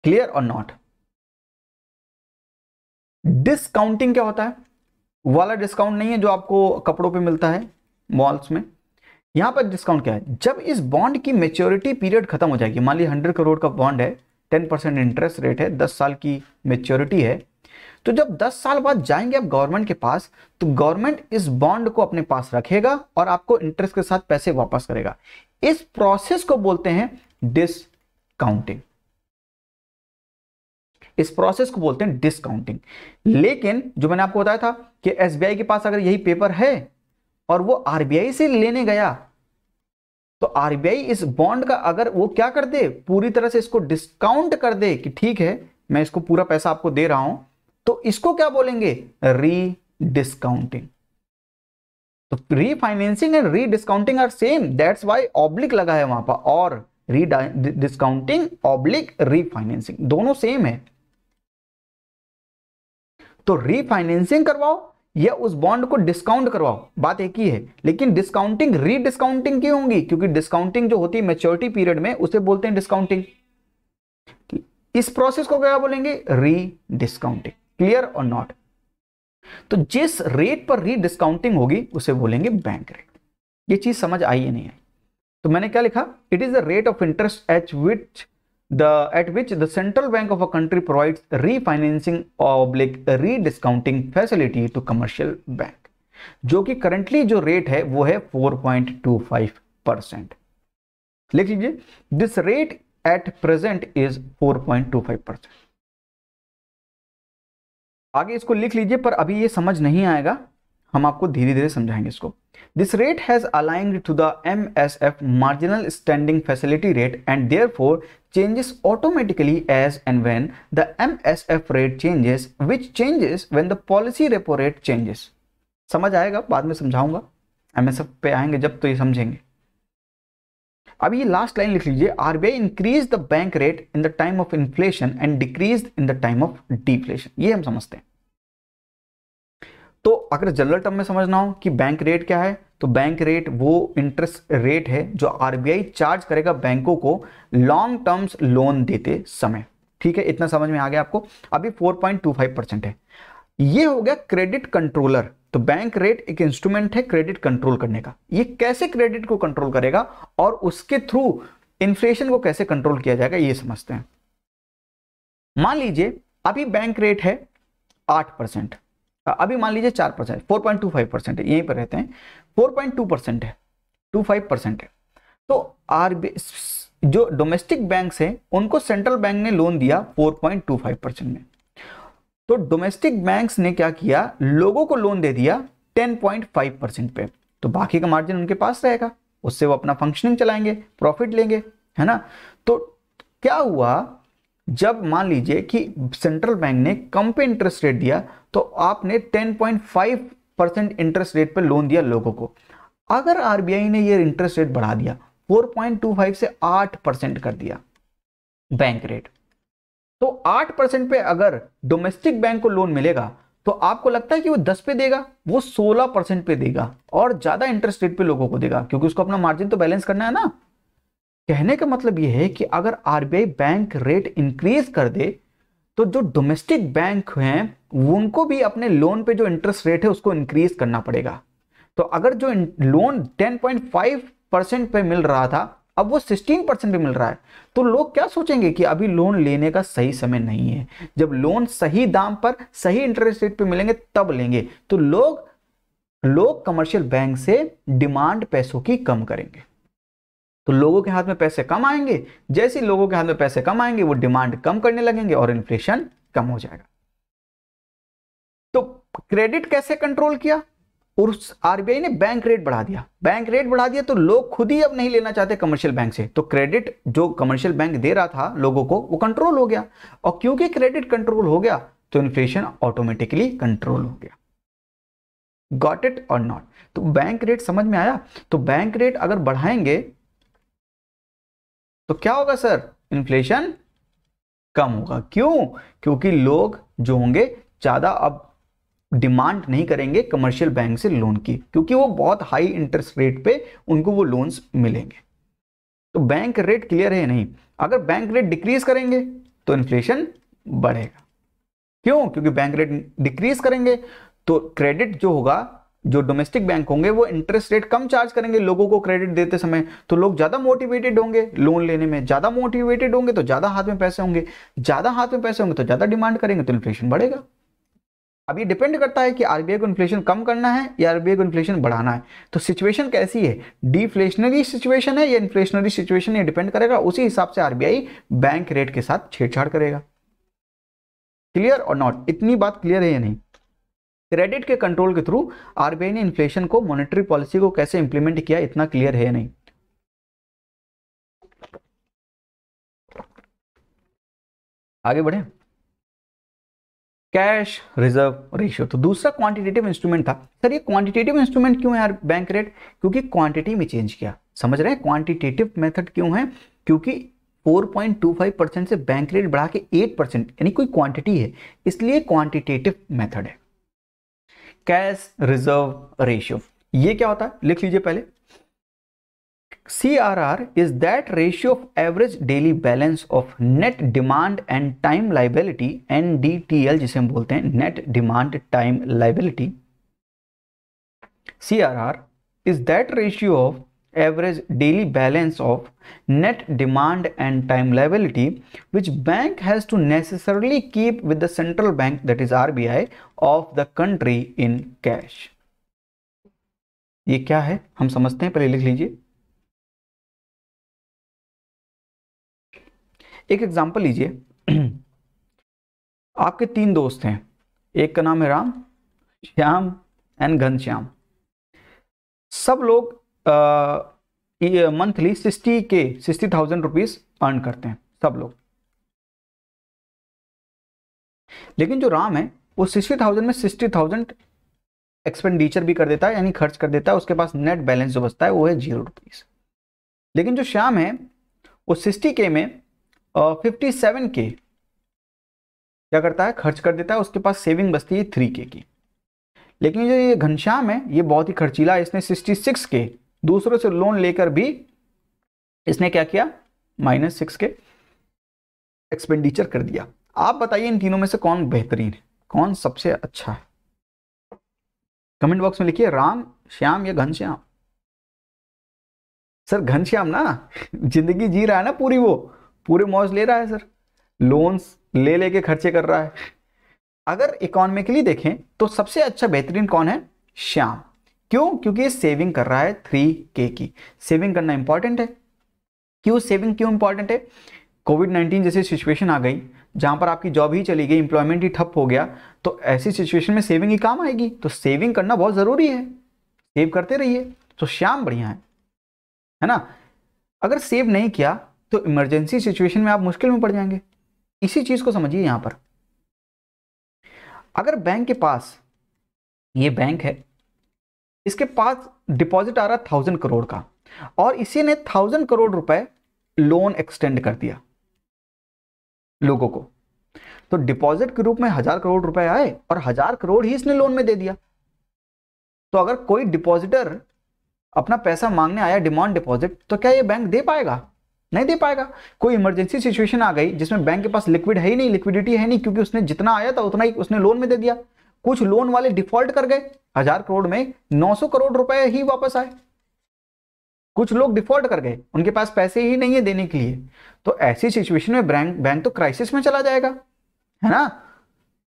क्लियर और नॉट डिस्काउंटिंग क्या होता है वाला डिस्काउंट नहीं है जो आपको कपड़ों पे मिलता है मॉल्स में यहाँ पर डिस्काउंट क्या है जब इस बॉन्ड की मेच्योरिटी पीरियड खत्म हो जाएगी मान ली हंड्रेड करोड़ का बॉन्ड है टेन परसेंट इंटरेस्ट रेट है दस साल की मेच्योरिटी है तो जब दस साल बाद जाएंगे आप गवर्नमेंट के पास तो गवर्नमेंट इस बॉन्ड को अपने पास रखेगा और आपको इंटरेस्ट के साथ पैसे वापस करेगा इस प्रोसेस को बोलते हैं डिस्काउंटिंग इस प्रोसेस को बोलते हैं डिस्काउंटिंग लेकिन जो मैंने आपको बताया था कि एसबीआई के पास अगर यही पेपर है और वो आरबीआई से लेने गया तो आरबीआई इस बॉन्ड का अगर वो क्या कर दे पूरी तरह से इसको डिस्काउंट कर दे कि ठीक है मैं इसको पूरा पैसा आपको दे रहा हूं तो इसको क्या बोलेंगे री डिस्काउंटिंग तो refinancing and rediscounting are same that's why oblique लगा है वहां पर और री डिस्काउंटिंग ऑब्लिक रीफाइनेंसिंग दोनों सेम है तो रीफाइनेंसिंग करवाओ या उस बॉन्ड को डिस्काउंट करवाओ बात एक ही है लेकिन डिस्काउंटिंग रीडिस्काउंटिंग क्यों होंगी क्योंकि डिस्काउंटिंग जो होती है मेच्योरिटी पीरियड में उसे बोलते हैं डिस्काउंटिंग इस प्रोसेस को क्या बोलेंगे रीडिस्काउंटिंग क्लियर और नॉट तो जिस रेट पर रीडिस्काउंटिंग होगी उसे बोलेंगे बैंक रेट ये चीज समझ आई ही नहीं आई तो मैंने क्या लिखा it is the rate of interest at which the at which the central bank of a country provides refinancing oblique rediscounting facility to commercial bank jo ki currently jo rate hai wo hai 4.25 likh lijiye this rate at present is 4.25 percent आगे इसको लिख लीजिए पर अभी ये समझ नहीं आएगा हम आपको धीरे धीरे समझाएंगे इसको This rate has aligned to the MSF marginal standing facility rate and therefore changes automatically as and when the MSF rate changes which changes when the policy repo rate changes. समझ आएगा बाद में समझाऊंगा एमएसएफ पे आएंगे जब तो ये समझेंगे अब ये लास्ट लाइन लिख लीजिए RBI increase the bank rate in the time of inflation and decrease in the time of deflation ये हम समझते हैं तो अगर जनरल टर्म में समझना हो कि बैंक रेट क्या है तो बैंक रेट वो इंटरेस्ट रेट है जो आरबीआई चार्ज करेगा बैंकों को लॉन्ग टर्म्स लोन देते समय ठीक है इतना समझ में आ गया आपको अभी 4.25 परसेंट है ये हो गया क्रेडिट कंट्रोलर तो बैंक रेट एक इंस्ट्रूमेंट है क्रेडिट कंट्रोल करने का ये कैसे क्रेडिट को कंट्रोल करेगा और उसके थ्रू इन्फ्लेशन को कैसे कंट्रोल किया जाएगा ये समझते हैं मान लीजिए अभी बैंक रेट है आठ परसेंट हाँ, अभी मान लीजिए चार percent four point two five percent यहीं पर रहते हैं फोर पॉइंट टू परसेंट है टू फाइव परसेंट है तो आर जो डोमेस्टिक बैंक है उनको सेंट्रल बैंक ने लोन दिया four point two five percent में तो डोमेस्टिक बैंक्स ने क्या किया लोगों को लोन दे दिया टेन पॉइंट फाइव परसेंट पे तो बाकी का मार्जिन उनके पास रहेगा उससे वो अपना फंक्शनिंग चलाएंगे प्रॉफिट लेंगे है ना तो क्या हुआ जब मान लीजिए कि सेंट्रल बैंक ने कम पे इंटरेस्ट रेट दिया तो आपने 10.5 परसेंट इंटरेस्ट रेट पर लोन दिया लोगों को अगर आरबीआई ने यह इंटरेस्ट रेट बढ़ा दिया 4.25 से 8 परसेंट कर दिया बैंक रेट तो 8 परसेंट पे अगर डोमेस्टिक बैंक को लोन मिलेगा तो आपको लगता है कि वो 10 पे देगा वो 16 परसेंट पे देगा और ज्यादा इंटरेस्ट रेट पे लोगों को देगा क्योंकि उसको अपना मार्जिन तो बैलेंस करना है ना कहने का मतलब यह है कि अगर आरबीआई बैंक रेट इंक्रीज कर दे तो जो डोमेस्टिक बैंक हैं उनको भी अपने लोन पे जो इंटरेस्ट रेट है उसको इंक्रीज करना पड़ेगा तो अगर जो लोन 10.5 परसेंट पे मिल रहा था अब वो 16 परसेंट पे मिल रहा है तो लोग क्या सोचेंगे कि अभी लोन लेने का सही समय नहीं है जब लोन सही दाम पर सही इंटरेस्ट रेट पे मिलेंगे तब लेंगे तो लोग लोग कमर्शियल बैंक से डिमांड पैसों की कम करेंगे तो लोगों के हाथ में पैसे कम आएंगे जैसे ही लोगों के हाथ में पैसे कम आएंगे वो डिमांड कम करने लगेंगे और इन्फ्लेशन कम हो जाएगा तो क्रेडिट कैसे कंट्रोल किया और आरबीआई ने बैंक रेट बढ़ा दिया बैंक रेट बढ़ा दिया तो लोग खुद ही अब नहीं लेना चाहते कमर्शियल बैंक से तो क्रेडिट जो कमर्शियल बैंक दे रहा था लोगों को वो कंट्रोल हो गया और क्योंकि क्रेडिट कंट्रोल हो गया तो इन्फ्लेशन ऑटोमेटिकली कंट्रोल हो गया गॉट इट और नॉट तो बैंक रेट समझ में आया तो बैंक रेट अगर बढ़ाएंगे तो क्या होगा सर इन्फ्लेशन कम होगा क्यों क्योंकि लोग जो होंगे ज़्यादा अब डिमांड नहीं करेंगे कमर्शियल बैंक से लोन की क्योंकि वो बहुत हाई इंटरेस्ट रेट पे उनको वो लोन्स मिलेंगे तो बैंक रेट क्लियर है नहीं अगर बैंक रेट डिक्रीज करेंगे तो इन्फ्लेशन बढ़ेगा क्यों क्योंकि बैंक रेट डिक्रीज करेंगे तो क्रेडिट जो होगा जो डोमेस्टिक बैंक होंगे वो इंटरेस्ट रेट कम चार्ज करेंगे लोगों को क्रेडिट देते समय तो लोग ज़्यादा मोटिवेटेड होंगे लोन लेने में ज़्यादा मोटिवेटेड होंगे तो ज़्यादा हाथ में पैसे होंगे ज़्यादा हाथ में पैसे होंगे तो ज़्यादा डिमांड करेंगे तो इन्फ्लेशन बढ़ेगा अब ये डिपेंड करता है कि आरबीआई को इन्फ्लेशन कम करना है या आरबीआई को इन्फ्लेशन बढ़ाना है तो सिचुएशन कैसी है डिफ्लेशनरी सिचुएशन है या इन्फ्लेशनरी सिचुएशन ये डिपेंड करेगा उसी हिसाब से आरबीआई बैंक रेट के साथ छेड़छाड़ करेगा क्लियर और नॉट इतनी बात क्लियर है या नहीं क्रेडिट के कंट्रोल के थ्रू आरबीआई ने इन्फ्लेशन को मॉनेटरी पॉलिसी को कैसे इंप्लीमेंट किया इतना क्लियर है नहीं आगे बढ़े कैश रिजर्व रेशियो तो दूसरा क्वांटिटेटिव इंस्ट्रूमेंट था सर ये क्वांटिटेटिव इंस्ट्रूमेंट क्यों है यार बैंक रेट क्योंकि क्वांटिटी में चेंज किया समझ रहे हैं क्वांटिटेटिव मेथड क्यों है क्योंकि 4.25 परसेंट से बैंक रेट बढ़ा के 8 परसेंट यानी कोई क्वांटिटी है इसलिए क्वांटिटेटिव मेथड है कैश रिजर्व रेशियो ये क्या होता है लिख लीजिए पहले C R R is that ratio of average daily balance of net demand and time liability N D T L जिसे हम बोलते हैं net demand time liability C R R is that ratio of average daily balance of net demand and time liability which bank has to necessarily keep with the central bank that is RBI of the country in cash ये क्या है हम समझते हैं पहले लिख लीजिए एक एग्जांपल लीजिए आपके तीन दोस्त हैं एक का नाम है राम श्याम एंड घनश्याम सब लोग मंथली सिक्सटी के सिक्सटी थाउजेंड रुपीज़ अर्न करते हैं सब लोग लेकिन जो राम है वो सिक्सटी थाउजेंड में सिक्सटी थाउजेंड एक्सपेंडिचर भी कर देता है यानी खर्च कर देता है उसके पास नेट बैलेंस जो बचता है वो है जीरो रुपीज़ लेकिन जो श्याम है वो सिक्सटी के में फिफ्टी सेवन के क्या करता है खर्च कर देता है उसके पास सेविंग बचती है थ्री के की लेकिन जो ये घनश्याम है ये बहुत ही खर्चीला है इसने सिक्सटी सिक्स के दूसरों से लोन लेकर भी इसने क्या किया माइनस सिक्स के एक्सपेंडिचर कर दिया आप बताइए इन तीनों में से कौन बेहतरीन है कौन सबसे अच्छा है कमेंट बॉक्स में लिखिए राम श्याम या घनश्याम सर घनश्याम ना जिंदगी जी रहा है ना पूरी वो पूरे मौज ले रहा है सर लोन्स ले लेके खर्चे कर रहा है अगर इकोनॉमिकली देखें तो सबसे अच्छा बेहतरीन कौन है श्याम क्यों क्योंकि ये सेविंग कर रहा है थ्री के की सेविंग करना इंपॉर्टेंट है क्यों सेविंग क्यों इंपॉर्टेंट है कोविड नाइन्टीन जैसी सिचुएशन आ गई जहां पर आपकी जॉब ही चली गई इंप्लॉयमेंट ही ठप हो गया तो ऐसी सिचुएशन में सेविंग ही काम आएगी तो सेविंग करना बहुत ज़रूरी है सेव करते रहिए तो श्याम बढ़िया है है ना अगर सेव नहीं किया तो इमरजेंसी सिचुएशन में आप मुश्किल में पड़ जाएंगे इसी चीज़ को समझिए यहां पर अगर बैंक के पास ये बैंक है इसके पास डिपॉजिट आ रहा थाउजेंड करोड़ का और इसी ने थाउजेंड करोड़ रुपए लोन एक्सटेंड कर दिया लोगों को तो डिपॉजिट के रूप में हजार करोड़ रुपए आए और हजार करोड़ ही इसने लोन में दे दिया तो अगर कोई डिपॉजिटर अपना पैसा मांगने आया डिमांड डिपॉजिट तो क्या ये बैंक दे पाएगा नहीं दे पाएगा कोई इमरजेंसी सिचुएशन आ गई जिसमें बैंक के पास लिक्विड है ही नहीं लिक्विडिटी है नहीं क्योंकि उसने जितना आया था उतना ही उसने लोन में दे दिया कुछ लोन वाले डिफॉल्ट कर गए हजार करोड़ में नौ सौ करोड़ रुपए ही वापस आए कुछ लोग डिफॉल्ट कर गए उनके पास पैसे ही नहीं है देने के लिए तो ऐसी सिचुएशन में बैंक बैंक तो क्राइसिस में चला जाएगा है ना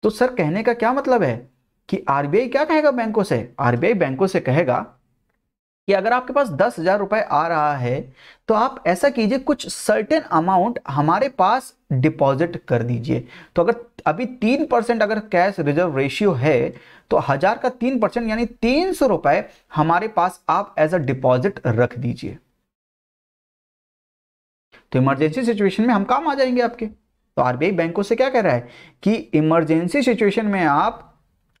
तो सर कहने का क्या मतलब है कि आरबीआई क्या कहेगा बैंकों से आरबीआई बैंकों से कहेगा कि अगर आपके पास दस हजार रुपए आ रहा है तो आप ऐसा कीजिए कुछ सर्टेन अमाउंट हमारे पास डिपॉजिट कर दीजिए तो अगर अभी तीन परसेंट अगर कैश रिजर्व रेशियो है तो हजार का तीन परसेंट यानी तीन सौ रुपए हमारे पास आप एज अ डिपॉजिट रख दीजिए तो इमरजेंसी सिचुएशन में हम काम आ जाएंगे आपके तो आरबीआई बैंकों से क्या कह रहा है कि इमरजेंसी सिचुएशन में आप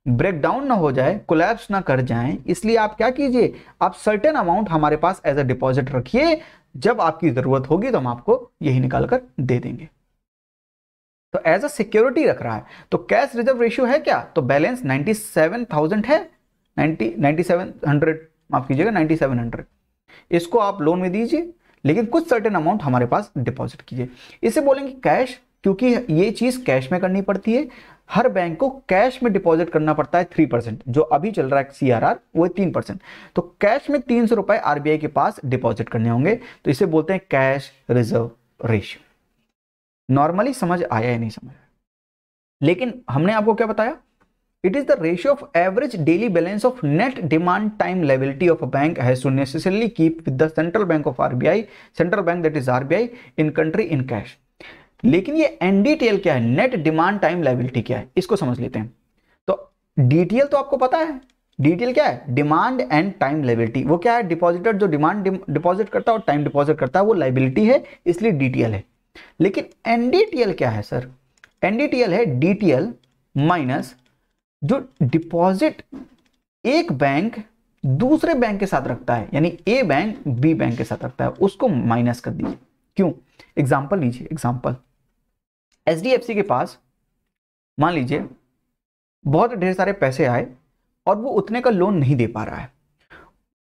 ब्रेक डाउन ना हो जाए कोलैप्स ना कर जाए इसलिए आप क्या कीजिए आप सर्टेन अमाउंट हमारे पास एज अ डिपॉजिट रखिए जब आपकी ज़रूरत होगी तो हम आपको यही निकाल कर दे देंगे तो एज अ सिक्योरिटी रख रहा है तो कैश रिजर्व रेशियो है क्या तो बैलेंस 97,000 है 90 9700 माफ कीजिएगा 9700 इसको आप लोन में दीजिए लेकिन कुछ सर्टेन अमाउंट हमारे पास डिपॉजिट कीजिए इसे बोलेंगे कैश क्योंकि ये चीज़ कैश में करनी पड़ती है हर बैंक को कैश में डिपॉजिट करना पड़ता है थ्री परसेंट जो अभी चल रहा है सीआरआर आर आर वो तीन परसेंट तो कैश में तीन सौ रुपए आरबीआई के पास डिपॉजिट करने होंगे तो इसे बोलते हैं कैश रिजर्व रेशियो नॉर्मली समझ आया या नहीं समझ लेकिन हमने आपको क्या बताया it is the ratio of average daily balance of net demand time liability of a bank है central bank of RBI central bank that is RBI in country in cash लेकिन ये एनडीटीएल क्या है नेट डिमांड टाइम लाइबिलिटी क्या है इसको समझ लेते हैं तो डीटीएल तो आपको पता है डीटीएल क्या है डिमांड एंड टाइम लाइबिलिटी वो क्या है डिपॉजिटर जो डिमांड डिपॉजिट करता है और टाइम डिपॉजिट करता है वो लाइबिलिटी है इसलिए डीटीएल है लेकिन एनडीटीएल क्या है सर एनडीटीएल है डीटीएल माइनस जो डिपॉजिट एक बैंक दूसरे बैंक के साथ रखता है यानी ए बैंक बी बैंक के साथ रखता है उसको माइनस कर दीजिए क्यों एग्जाम्पल लीजिए एग्जाम्पल एच के पास मान लीजिए बहुत ढेर सारे पैसे आए और वो उतने का लोन नहीं दे पा रहा है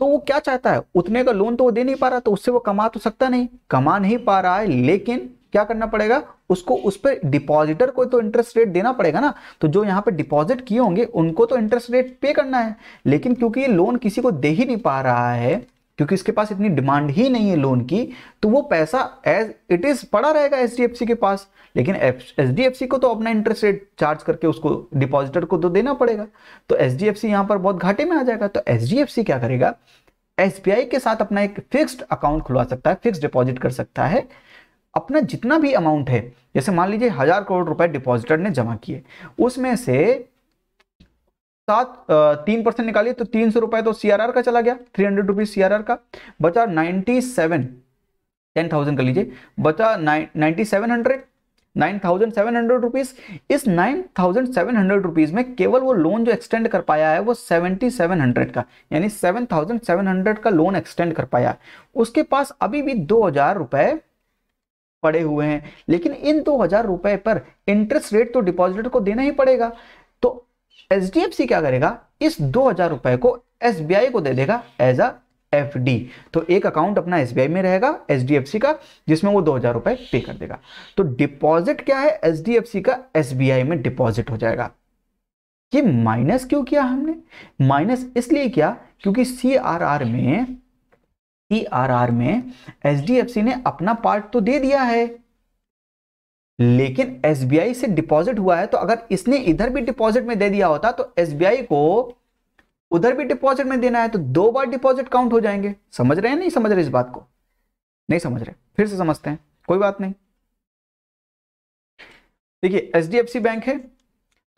तो वो क्या चाहता है उतने का लोन तो वो दे नहीं पा रहा तो उससे वो कमा तो सकता नहीं कमा नहीं पा रहा है लेकिन क्या करना पड़ेगा उसको उस पर डिपॉजिटर को तो इंटरेस्ट रेट देना पड़ेगा ना तो जो यहाँ पे डिपॉजिट किए होंगे उनको तो इंटरेस्ट रेट पे करना है लेकिन क्योंकि ये लोन किसी को दे ही नहीं पा रहा है क्योंकि इसके पास इतनी डिमांड ही नहीं है लोन की तो वो पैसा एज इट इज पड़ा रहेगा एच के पास लेकिन एच को तो अपना इंटरेस्ट रेट चार्ज करके उसको डिपॉजिटर को तो देना पड़ेगा तो एच डी यहाँ पर बहुत घाटे में आ जाएगा तो एच क्या करेगा एस के साथ अपना एक फिक्स्ड अकाउंट खुलवा सकता है फिक्स डिपॉजिट कर सकता है अपना जितना भी अमाउंट है जैसे मान लीजिए हजार करोड़ रुपए डिपॉजिटर ने जमा किए उसमें से सात तीन परसेंट निकालिए तो तीन सौ रुपए तो सीआरआर का चला गया थ्री हंड्रेड रुपीज सी का बचा नाइनटी सेवन टेन थाउजेंड कर लीजिए बचा ninety seven hundred nine thousand seven hundred rupees इस nine thousand seven hundred rupees में केवल वो लोन जो एक्सटेंड कर पाया है वो सेवेंटी सेवन हंड्रेड का यानी सेवन थाउजेंड सेवन हंड्रेड का लोन एक्सटेंड कर पाया उसके पास अभी भी दो हजार रुपए पड़े हुए हैं लेकिन इन दो हजार रुपए पर इंटरेस्ट रेट तो डिपॉजिटर को देना ही पड़ेगा तो एच क्या करेगा इस दो हजार रुपए को एस को दे देगा एज अ एफ डी तो एक अकाउंट अपना एस में रहेगा एच का जिसमें वो दो हजार रुपए पे कर देगा तो डिपॉजिट क्या है एच का एस में डिपॉजिट हो जाएगा ये माइनस क्यों किया हमने माइनस इसलिए किया क्योंकि सी आर आर में सी आर आर में एच ने अपना पार्ट तो दे दिया है लेकिन एस से डिपॉजिट हुआ है तो अगर इसने इधर भी डिपॉजिट में दे दिया होता तो एस को उधर भी डिपॉजिट में देना है तो दो बार डिपॉजिट काउंट हो जाएंगे समझ रहे हैं नहीं समझ रहे इस बात को नहीं समझ रहे फिर से समझते हैं कोई बात नहीं देखिए सी बैंक है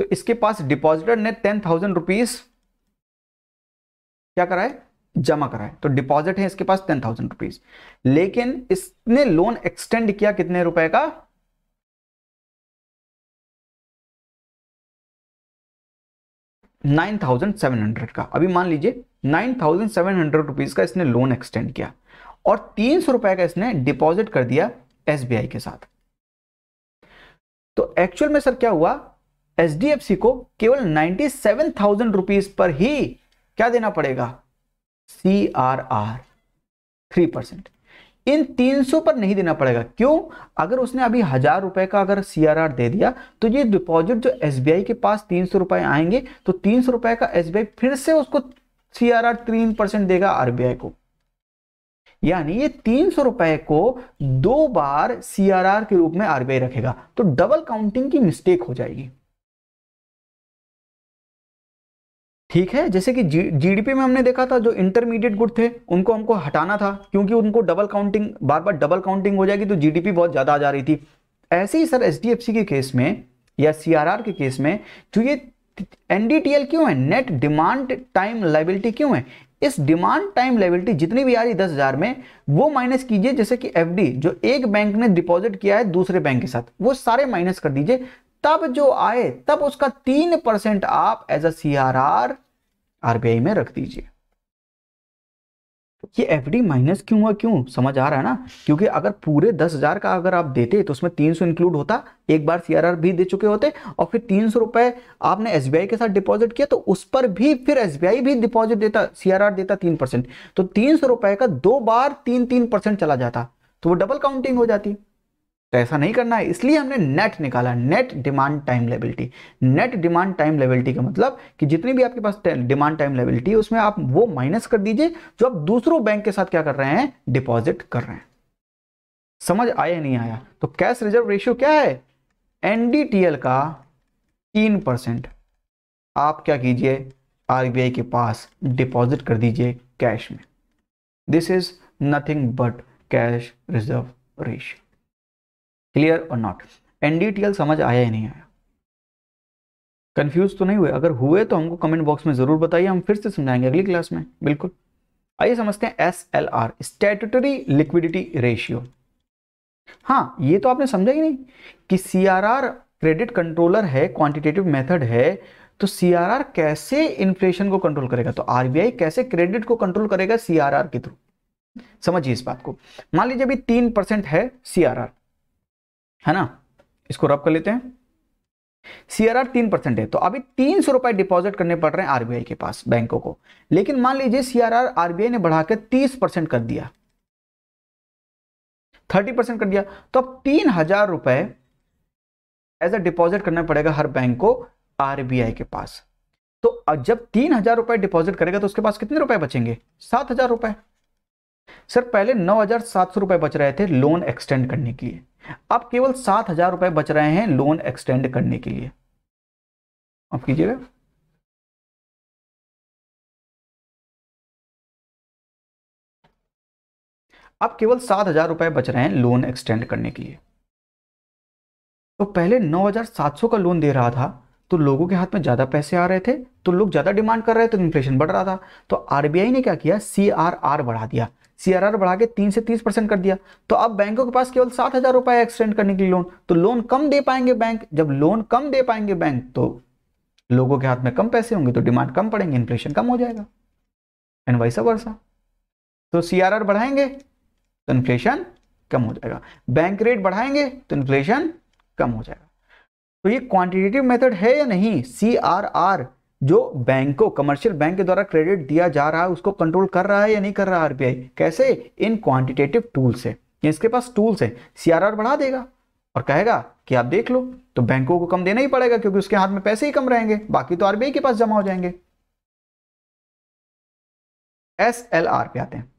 तो इसके पास डिपॉजिटर ने टेन थाउजेंड रुपीज क्या कराए जमा कराए तो डिपॉजिट है इसके पास टेन थाउजेंड रुपीज लेकिन इसने लोन एक्सटेंड किया कितने रुपए का 9,700 सेवन हंड्रेड का अभी मान लीजिए nine thousand seven hundred rupees का इसने लोन एक्सटेंड किया और तीन सौ रुपए का इसने डिपॉजिट कर दिया एस के साथ तो एक्चुअल में सर क्या हुआ एच को केवल 97,000 सेवन थाउजेंड रुपीज पर ही क्या देना पड़ेगा C R R three percent in 300 पर नहीं देना पड़ेगा क्यों अगर उसने अभी हजार रुपए का अगर सीआरआर दे दिया तो ये डिपॉजिट जो एसबीआई के पास तीन सौ रुपए आएंगे तो तीन सौ रुपए का एसबीआई फिर से उसको सीआरआर तीन परसेंट देगा आरबीआई को यानी ये तीन सौ रुपए को दो बार सीआरआर के रूप में आरबीआई रखेगा तो डबल काउंटिंग की मिस्टेक हो जाएगी ठीक है जैसे कि जी जीडीपी में हमने देखा था जो इंटरमीडिएट गुड थे उनको हमको हटाना था क्योंकि उनको डबल काउंटिंग बार बार डबल काउंटिंग हो जाएगी तो जीडीपी बहुत ज़्यादा आ जा रही थी ऐसे ही सर एचडीएफसी के केस में या सीआरआर के केस में जो ये एनडीटीएल क्यों है नेट डिमांड टाइम लाइबिलिटी क्यों है इस डिमांड टाइम लाइबिलिटी जितनी भी आ रही दस हज़ार में वो माइनस कीजिए जैसे कि एफडी जो एक बैंक ने डिपॉजिट किया है दूसरे बैंक के साथ वो सारे माइनस कर दीजिए तब जो आए तब उसका तीन परसेंट आप as a C R R RBI में रख दीजिए ये एफडी माइनस क्यों हुआ क्यों समझ आ रहा है ना क्योंकि अगर पूरे दस हजार का अगर आप देते तो उसमें तीन सौ इंक्लूड होता एक बार सीआरआर भी दे चुके होते और फिर तीन सौ रुपए आपने एसबीआई के साथ डिपॉजिट किया तो उस पर भी फिर एसबीआई भी डिपॉजिट देता सीआरआर देता तीन परसेंट तो तीन सौ रुपए का दो बार तीन तीन परसेंट चला जाता तो वो डबल काउंटिंग हो जाती तो ऐसा नहीं करना है इसलिए हमने नेट निकाला net demand time liability net demand time liability का मतलब कि जितनी भी आपके पास डिमांड टाइम लेबिलिटी है उसमें आप वो माइनस कर दीजिए जो आप दूसरों बैंक के साथ क्या कर रहे हैं डिपॉजिट कर रहे हैं समझ आया नहीं आया तो कैश रिजर्व रेशियो क्या है एनडीटीएल का तीन परसेंट आप क्या कीजिए आरबीआई के पास डिपॉजिट कर दीजिए कैश में this is nothing but cash reserve ratio clear और नॉट एनडीटीएल समझ आया या नहीं आया कंफ्यूज तो नहीं हुए अगर हुए तो हमको कमेंट बॉक्स में जरूर बताइए हम फिर से समझाएंगे अगली क्लास में बिल्कुल आइए समझते हैं S L R statutory liquidity ratio हाँ ये तो आपने समझा ही नहीं कि C R R credit controller है क्वांटिटेटिव मेथड है तो सी आर आर कैसे इन्फ्लेशन को कंट्रोल करेगा तो आरबीआई कैसे क्रेडिट को कंट्रोल करेगा सी आर आर के थ्रू समझिए इस बात को मान लीजिए अभी तीन परसेंट है सी आर आर है ना इसको रब कर लेते हैं सीआरआर तीन परसेंट है तो अभी तीन सौ रुपए डिपॉजिट करने पड़ रहे हैं आरबीआई के पास बैंकों को लेकिन मान लीजिए सीआरआर आरबीआई ने बढ़ाकर तीस परसेंट कर दिया थर्टी परसेंट कर दिया तो अब तीन हजार रुपए एज अ डिपॉजिट करना पड़ेगा हर बैंक को आरबीआई के पास तो जब तीन हजार रुपए डिपॉजिट करेगा तो उसके पास कितने रुपए बचेंगे सात हजार रुपए सर पहले नौ हजार सात सौ रुपए बच रहे थे लोन एक्सटेंड करने के लिए अब केवल सात हजार रुपए बच रहे हैं लोन एक्सटेंड करने के लिए आप कीजिएगा अब केवल सात हजार रुपए बच रहे हैं लोन एक्सटेंड करने के लिए तो पहले नौ हजार सात सौ का लोन दे रहा था तो लोगों के हाथ में ज़्यादा पैसे आ रहे थे तो लोग ज़्यादा डिमांड कर रहे थे तो इन्फ्लेशन बढ़ रहा था तो आरबीआई ने क्या किया सी बढ़ा दिया सीआरआर बढ़ा के तीन से तीस परसेंट कर दिया तो अब बैंकों के पास केवल सात हजार रुपए एक्सटेंड करने के लिए लोन तो लोन कम दे पाएंगे बैंक जब लोन कम दे पाएंगे बैंक तो लोगों के हाथ में कम पैसे होंगे तो डिमांड कम पड़ेंगे इन्फ्लेशन कम हो जाएगा एंड वैसा वर्षा तो सीआरआर बढ़ाएंगे तो इन्फ्लेशन कम हो जाएगा बैंक रेट बढ़ाएंगे तो इन्फ्लेशन कम हो जाएगा तो ये क्वांटिटेटिव मेथड है या नहीं सी आर आर जो बैंक को कमर्शियल बैंक के द्वारा क्रेडिट दिया जा रहा है उसको कंट्रोल कर रहा है या नहीं कर रहा आरबीआई कैसे इन क्वांटिटेटिव टूल से इसके पास टूल्स है सीआरआर बढ़ा देगा और कहेगा कि आप देख लो तो बैंकों को कम देना ही पड़ेगा क्योंकि उसके हाथ में पैसे ही कम रहेंगे बाकी तो आरबीआई के पास जमा हो जाएंगे एस एल आर पे आते हैं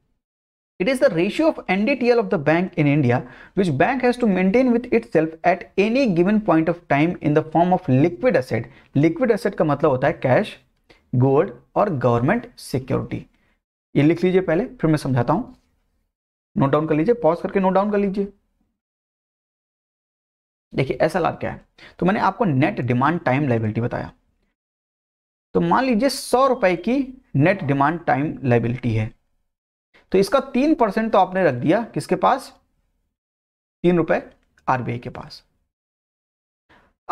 It the ratio of NDTL of the bank in India which bank bank has to maintain with itself at any given point of time in the form of liquid asset. Liquid asset का मतलब होता है cash gold और government security ये लिख लीजिए पहले फिर मैं समझाता हूं नोट डाउन कर लीजिए पॉज करके नोट डाउन कर लीजिए देखिए ऐसा लाभ क्या है तो मैंने आपको नेट डिमांड टाइम लाइबिलिटी बताया तो मान लीजिए सौ रुपए की नेट डिमांड टाइम लाइबिलिटी है तो इसका तीन परसेंट तो आपने रख दिया किसके पास तीन रुपए आरबीआई के पास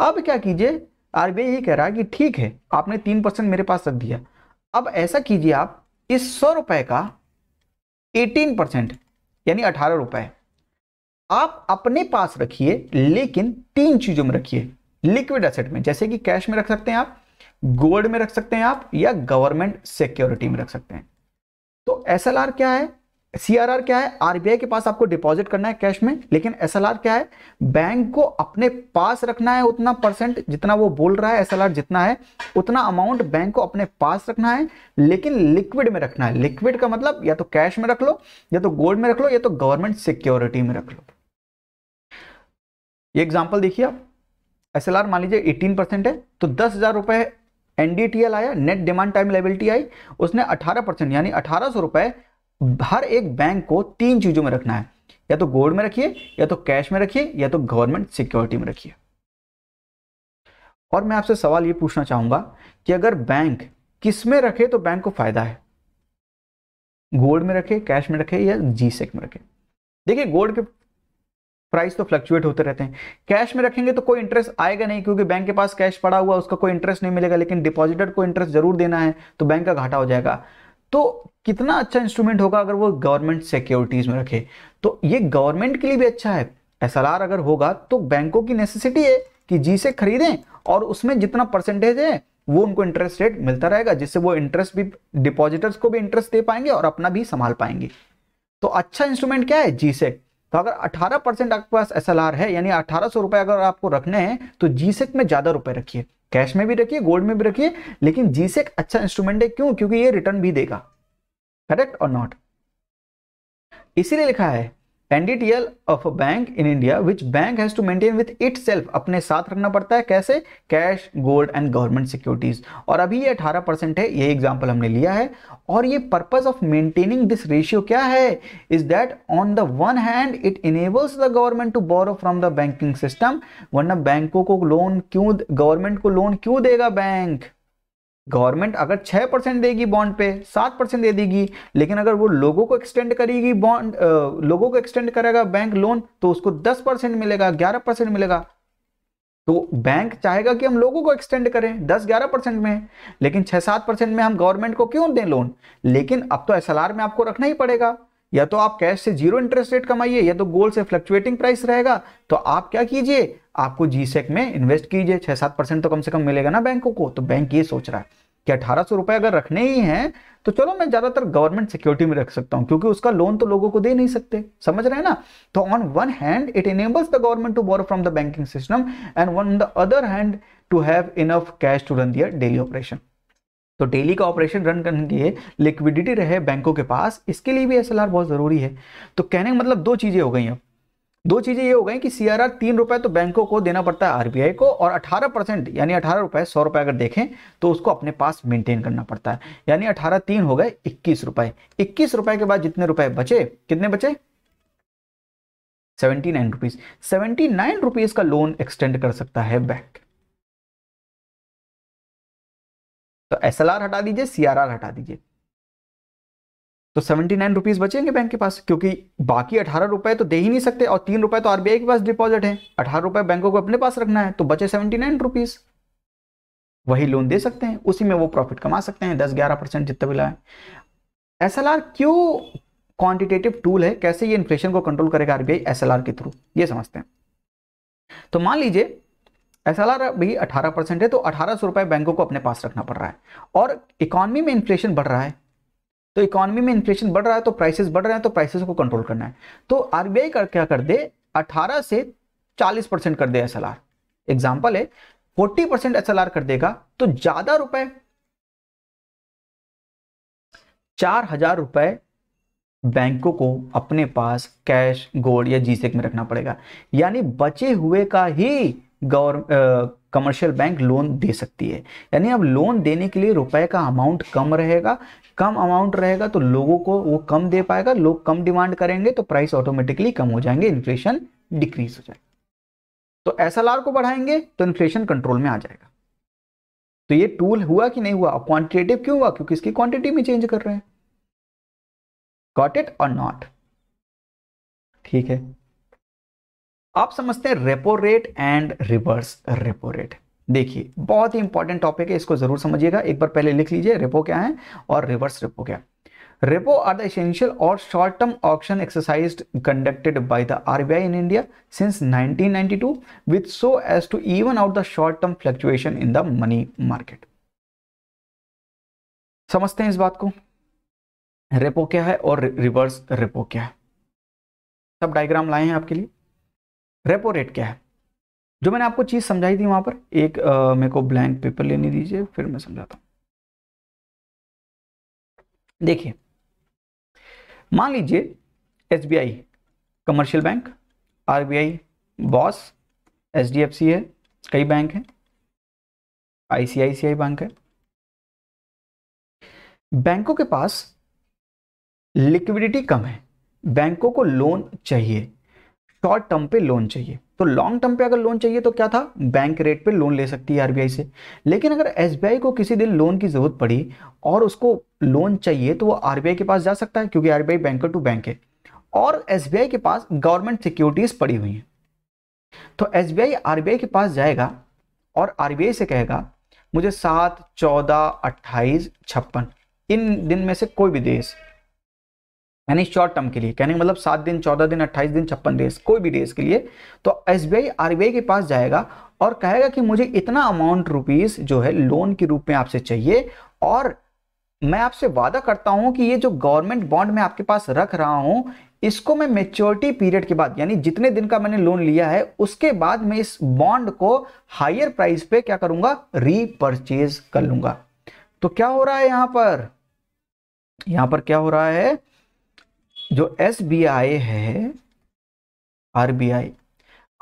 अब क्या कीजिए आरबीआई ये कह रहा है कि ठीक है आपने तीन परसेंट मेरे पास रख दिया अब ऐसा कीजिए आप इस सौ रुपए का एटीन परसेंट यानी अठारह रुपए आप अपने पास रखिए लेकिन तीन चीजों में रखिए लिक्विड एसेट में जैसे कि कैश में रख सकते हैं आप गोल्ड में रख सकते हैं आप या गवर्नमेंट सिक्योरिटी में रख सकते हैं तो एस क्या है सीआरआर क्या है आरबीआई के पास आपको डिपॉजिट करना है कैश में लेकिन एस क्या है बैंक को अपने पास रखना है उतना परसेंट जितना वो बोल रहा है एस जितना है उतना अमाउंट बैंक को अपने पास रखना है लेकिन लिक्विड में रखना है लिक्विड का मतलब या तो कैश में रख लो या तो गोल्ड में रख लो या तो गवर्नमेंट सिक्योरिटी में रख लो ये एग्जाम्पल देखिए आप एस मान लीजिए एटीन है तो दस हजार एनडीटीएल आया नेट डिमांड टाइम लाइबिलिटी आई उसने 18 परसेंट यानी अठारह सौ रुपए हर एक बैंक को तीन चीजों में रखना है या तो गोल्ड में रखिए या तो कैश में रखिए या तो गवर्नमेंट सिक्योरिटी में रखिए और मैं आपसे सवाल ये पूछना चाहूंगा कि अगर बैंक किस में रखे तो बैंक को फायदा है गोल्ड में रखे कैश में रखे या जी सेक में रखे देखिए गोल्ड के प्राइस तो फ्लक्चुएट होते रहते हैं कैश में रखेंगे तो कोई इंटरेस्ट आएगा नहीं क्योंकि बैंक के पास कैश पड़ा हुआ उसका कोई इंटरेस्ट नहीं मिलेगा लेकिन डिपॉजिटर को इंटरेस्ट जरूर देना है तो बैंक का घाटा हो जाएगा तो कितना अच्छा इंस्ट्रूमेंट होगा अगर वो गवर्नमेंट सिक्योरिटीज में रखे तो ये गवर्नमेंट के लिए भी अच्छा है एस अगर होगा तो बैंकों की नेसेसिटी है कि जी से खरीदें और उसमें जितना परसेंटेज है वो उनको इंटरेस्ट रेट मिलता रहेगा जिससे वो इंटरेस्ट भी डिपॉजिटर्स को भी इंटरेस्ट दे पाएंगे और अपना भी संभाल पाएंगे तो अच्छा इंस्ट्रूमेंट क्या है जी सेक तो अगर 18 परसेंट आपके पास एस है यानी अठारह सौ रुपए अगर आपको रखने हैं तो जीसेक में ज्यादा रुपए रखिए कैश में भी रखिए गोल्ड में भी रखिए लेकिन जीसेक अच्छा इंस्ट्रूमेंट है क्यों क्योंकि ये रिटर्न भी देगा करेक्ट और नॉट इसीलिए लिखा है NDTL of a bank in India which bank has to maintain with it अपने साथ रखना पड़ता है कैसे cash gold and government securities और अभी ये 18 परसेंट है ये एग्जाम्पल हमने लिया है और ये purpose of maintaining this ratio क्या है is that on the one hand it enables the government to borrow from the banking system वरना बैंकों को लोन क्यों गवर्नमेंट को लोन क्यों देगा बैंक गवर्नमेंट अगर छह परसेंट देगी बॉन्ड पे सात परसेंट दे देगी लेकिन अगर वो लोगों को एक्सटेंड करेगी बॉन्ड लोगों को एक्सटेंड करेगा बैंक लोन तो उसको दस परसेंट मिलेगा ग्यारह परसेंट मिलेगा तो बैंक चाहेगा कि हम लोगों को एक्सटेंड करें दस ग्यारह परसेंट में लेकिन छह सात परसेंट में हम गवर्नमेंट को क्यों दें लोन लेकिन अब तो एस में आपको रखना ही पड़ेगा या तो आप कैश से जीरो इंटरेस्ट रेट कमाइए या तो गोल्ड से फ्लक्चुएटिंग प्राइस रहेगा तो आप क्या कीजिए आपको जी में इन्वेस्ट कीजिए छः सात परसेंट तो कम से कम मिलेगा ना बैंकों को तो बैंक ये सोच रहा है कि अठारह सौ रुपये अगर रखने ही हैं तो चलो मैं ज़्यादातर गवर्नमेंट सिक्योरिटी में रख सकता हूँ क्योंकि उसका लोन तो लोगों को दे नहीं सकते समझ रहे हैं ना तो on one hand it enables the government to borrow from the banking system and on the other hand to have enough cash to run their daily operation तो डेली का ऑपरेशन रन करने के लिए लिक्विडिटी रहे बैंकों के पास इसके लिए भी एस बहुत ज़रूरी है तो कहने का मतलब दो चीज़ें हो गई अब दो चीजें ये हो गई कि सीआरआर तीन रुपए तो बैंकों को देना पड़ता है आरबीआई को और 18 परसेंट यानी अठारह रुपए सौ रुपए अगर देखें तो उसको अपने पास मेंटेन करना पड़ता है यानी अठारह तीन हो गए इक्कीस रुपए इक्कीस रुपए के बाद जितने रुपए बचे कितने बचे seventy nine rupees seventy nine rupees का लोन एक्सटेंड कर सकता है बैंक तो एस हटा दीजिए सीआरआर हटा दीजिए तो सेवेंटी नाइन रुपीज बचेंगे बैंक के पास क्योंकि बाकी अठारह रुपए तो दे ही नहीं सकते और तीन रुपए तो आरबीआई के पास डिपॉजिट है अठारह रुपए बैंकों को अपने पास रखना है तो बचे सेवेंटी नाइन रुपीज वही लोन दे सकते हैं उसी में वो प्रॉफिट कमा सकते हैं दस ग्यारह परसेंट जितना भी लाए एस क्यों क्वान्टिटेटिव टूल है कैसे ये इन्फ्लेशन को कंट्रोल करेगा आरबीआई एस के थ्रू ये समझते हैं तो मान लीजिए एस एल आर भी अठारह परसेंट है तो अठारह सौ रुपए बैंकों को अपने पास रखना पड़ रहा है और इकोनॉमी में इन्फ्लेशन बढ़ रहा है तो इकोनॉमी में इन्फ्लेशन बढ़ रहा है तो प्राइसेस बढ़ रहे हैं तो प्राइसेस को कंट्रोल करना है तो आरबीआई कर क्या कर दे 18 से 40 परसेंट कर दे एस एल आर एग्जाम्पल है 40 परसेंट एस एल आर कर देगा तो ज्यादा रुपए चार हजार रुपए बैंकों को अपने पास कैश गोल्ड या जीसेक में रखना पड़ेगा यानी बचे हुए का ही गवर्न कमर्शियल बैंक लोन दे सकती है यानी अब लोन देने के लिए रुपए का अमाउंट कम रहेगा कम अमाउंट रहेगा तो लोगों को वो कम दे पाएगा लोग कम डिमांड करेंगे तो प्राइस ऑटोमेटिकली कम हो जाएंगे इन्फ्लेशन डिक्रीज हो जाएगा तो एस को बढ़ाएंगे तो इन्फ्लेशन कंट्रोल में आ जाएगा तो ये टूल हुआ कि नहीं हुआ क्वांटिटेटिव क्यों हुआ क्योंकि इसकी क्वांटिटी में चेंज कर रहे हैं गॉट इट और नॉट ठीक है आप समझते हैं repo rate and reverse repo rate देखिए बहुत ही इंपॉर्टेंट टॉपिक है इसको जरूर समझिएगा एक बार पहले लिख लीजिए रेपो क्या है और रिवर्स रेपो क्या है रेपो आर द एसेंशियल और short term option exercise conducted by the RBI in India since 1992 with so as to even out the short term fluctuation in the money market समझते हैं इस बात को repo क्या है और रिवर्स रेपो क्या है सब डायग्राम लाए हैं आपके लिए रेपो रेट क्या है जो मैंने आपको चीज़ समझाई थी वहां पर एक मेरे को ब्लैंक पेपर लेने दीजिए फिर मैं समझाता हूं देखिए मान लीजिए S B I commercial bank are boss H D F C है कई बैंक हैं आईसीआईसीआई बैंक है बैंकों के पास लिक्विडिटी कम है बैंकों को लोन चाहिए शॉर्ट टर्म पे लोन चाहिए तो लॉन्ग टर्म पे अगर लोन चाहिए तो क्या था बैंक रेट पे लोन ले सकती है आरबीआई से लेकिन अगर एसबीआई को किसी दिन लोन की जरूरत पड़ी और उसको लोन चाहिए तो वो आरबीआई के पास जा सकता है क्योंकि आरबीआई बैंक टू बैंक है और एसबीआई के पास गवर्नमेंट सिक्योरिटीज पड़ी हुई हैं तो एसबीआई आरबीआई के पास जाएगा और आरबीआई से कहेगा मुझे सात चौदह अट्ठाईस छप्पन इन दिन में से कोई भी देश यानी शॉर्ट टर्म के लिए कहने मतलब सात दिन चौदह दिन अट्ठाईस दिन छप्पन डेज कोई भी डेज के लिए तो एस बी के पास जाएगा और कहेगा कि मुझे इतना अमाउंट रुपीज़ जो है लोन के रूप में आपसे चाहिए और मैं आपसे वादा करता हूं कि ये जो गवर्नमेंट बॉन्ड मैं आपके पास रख रहा हूं इसको मैं मेच्योरिटी पीरियड के बाद यानी जितने दिन का मैंने लोन लिया है उसके बाद मैं इस बॉन्ड को हायर प्राइस पे क्या करूंगा रीपरचेज कर लूंगा तो क्या हो रहा है यहां पर यहां पर क्या हो रहा है जो एस बी आई है R B I